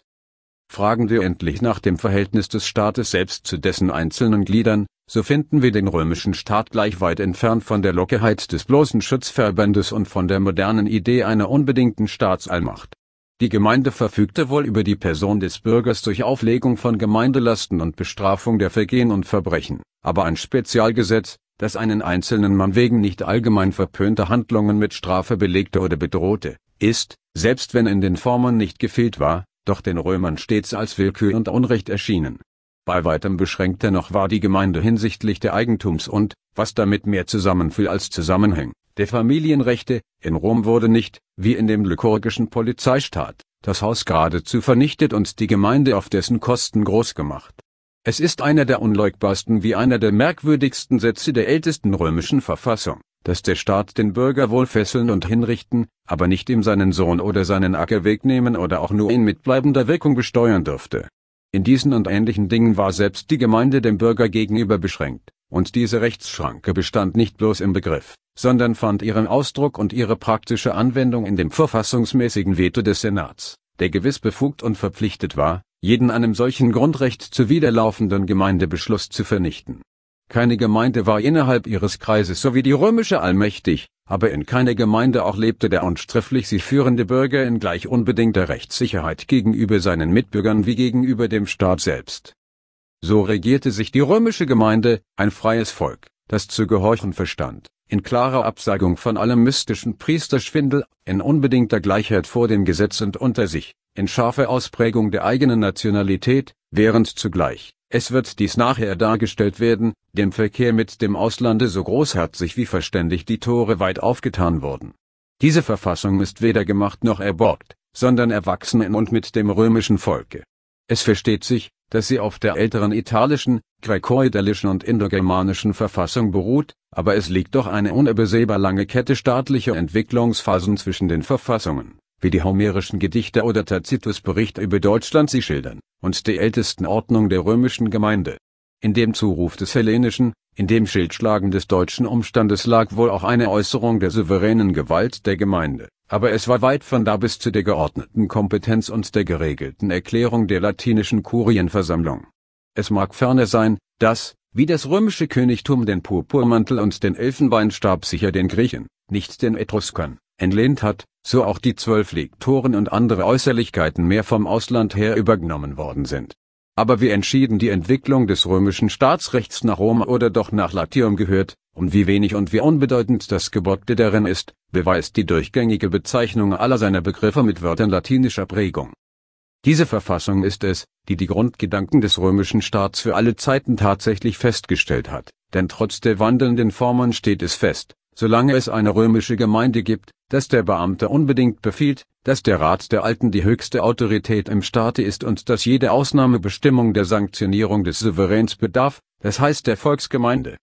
Fragen wir endlich nach dem Verhältnis des Staates selbst zu dessen einzelnen Gliedern, so finden wir den römischen Staat gleich weit entfernt von der Lockerheit des bloßen Schutzverbandes und von der modernen Idee einer unbedingten Staatsallmacht. Die Gemeinde verfügte wohl über die Person des Bürgers durch Auflegung von Gemeindelasten und Bestrafung der Vergehen und Verbrechen, aber ein Spezialgesetz, das einen einzelnen Mann wegen nicht allgemein verpönter Handlungen mit Strafe belegte oder bedrohte, ist, selbst wenn in den Formen nicht gefehlt war, doch den Römern stets als Willkür und Unrecht erschienen. Bei weitem beschränkter noch war die Gemeinde hinsichtlich der Eigentums- und, was damit mehr zusammenfiel als zusammenhing, der Familienrechte, in Rom wurde nicht, wie in dem lykurgischen Polizeistaat, das Haus geradezu vernichtet und die Gemeinde auf dessen Kosten groß gemacht. Es ist einer der unleugbarsten wie einer der merkwürdigsten Sätze der ältesten römischen Verfassung dass der Staat den Bürger wohl fesseln und hinrichten, aber nicht ihm seinen Sohn oder seinen Acker wegnehmen oder auch nur ihn mit bleibender Wirkung besteuern dürfte. In diesen und ähnlichen Dingen war selbst die Gemeinde dem Bürger gegenüber beschränkt, und diese Rechtsschranke bestand nicht bloß im Begriff, sondern fand ihren Ausdruck und ihre praktische Anwendung in dem verfassungsmäßigen Veto des Senats, der gewiss befugt und verpflichtet war, jeden einem solchen Grundrecht zuwiderlaufenden Gemeindebeschluss zu vernichten keine Gemeinde war innerhalb ihres Kreises sowie die römische allmächtig, aber in keiner Gemeinde auch lebte der unstrifflich sie führende Bürger in gleich unbedingter Rechtssicherheit gegenüber seinen Mitbürgern wie gegenüber dem Staat selbst. So regierte sich die römische Gemeinde, ein freies Volk, das zu gehorchen verstand, in klarer Absagung von allem mystischen Priesterschwindel, in unbedingter Gleichheit vor dem Gesetz und unter sich, in scharfer Ausprägung der eigenen Nationalität, während zugleich es wird dies nachher dargestellt werden, dem Verkehr mit dem Auslande so großherzig wie verständig die Tore weit aufgetan wurden. Diese Verfassung ist weder gemacht noch erborgt, sondern erwachsen erwachsenen und mit dem römischen Volke. Es versteht sich, dass sie auf der älteren italischen, gräkoidalischen und indogermanischen Verfassung beruht, aber es liegt doch eine unübersehbar lange Kette staatlicher Entwicklungsphasen zwischen den Verfassungen wie die homerischen Gedichte oder Tacitus Bericht über Deutschland sie schildern, und die ältesten Ordnung der römischen Gemeinde. In dem Zuruf des hellenischen, in dem Schildschlagen des deutschen Umstandes lag wohl auch eine Äußerung der souveränen Gewalt der Gemeinde, aber es war weit von da bis zu der geordneten Kompetenz und der geregelten Erklärung der latinischen Kurienversammlung. Es mag ferner sein, dass, wie das römische Königtum den Purpurmantel und den Elfenbeinstab sicher den Griechen, nicht den Etruskern, entlehnt hat, so auch die zwölf Liktoren und andere Äußerlichkeiten mehr vom Ausland her übergenommen worden sind. Aber wie entschieden die Entwicklung des römischen Staatsrechts nach Rom oder doch nach Latium gehört, und wie wenig und wie unbedeutend das Gebeugte darin ist, beweist die durchgängige Bezeichnung aller seiner Begriffe mit Wörtern latinischer Prägung. Diese Verfassung ist es, die die Grundgedanken des römischen Staats für alle Zeiten tatsächlich festgestellt hat, denn trotz der wandelnden Formen steht es fest, solange es eine römische Gemeinde gibt, dass der Beamte unbedingt befiehlt, dass der Rat der Alten die höchste Autorität im Staate ist und dass jede Ausnahmebestimmung der Sanktionierung des Souveräns bedarf, das heißt der Volksgemeinde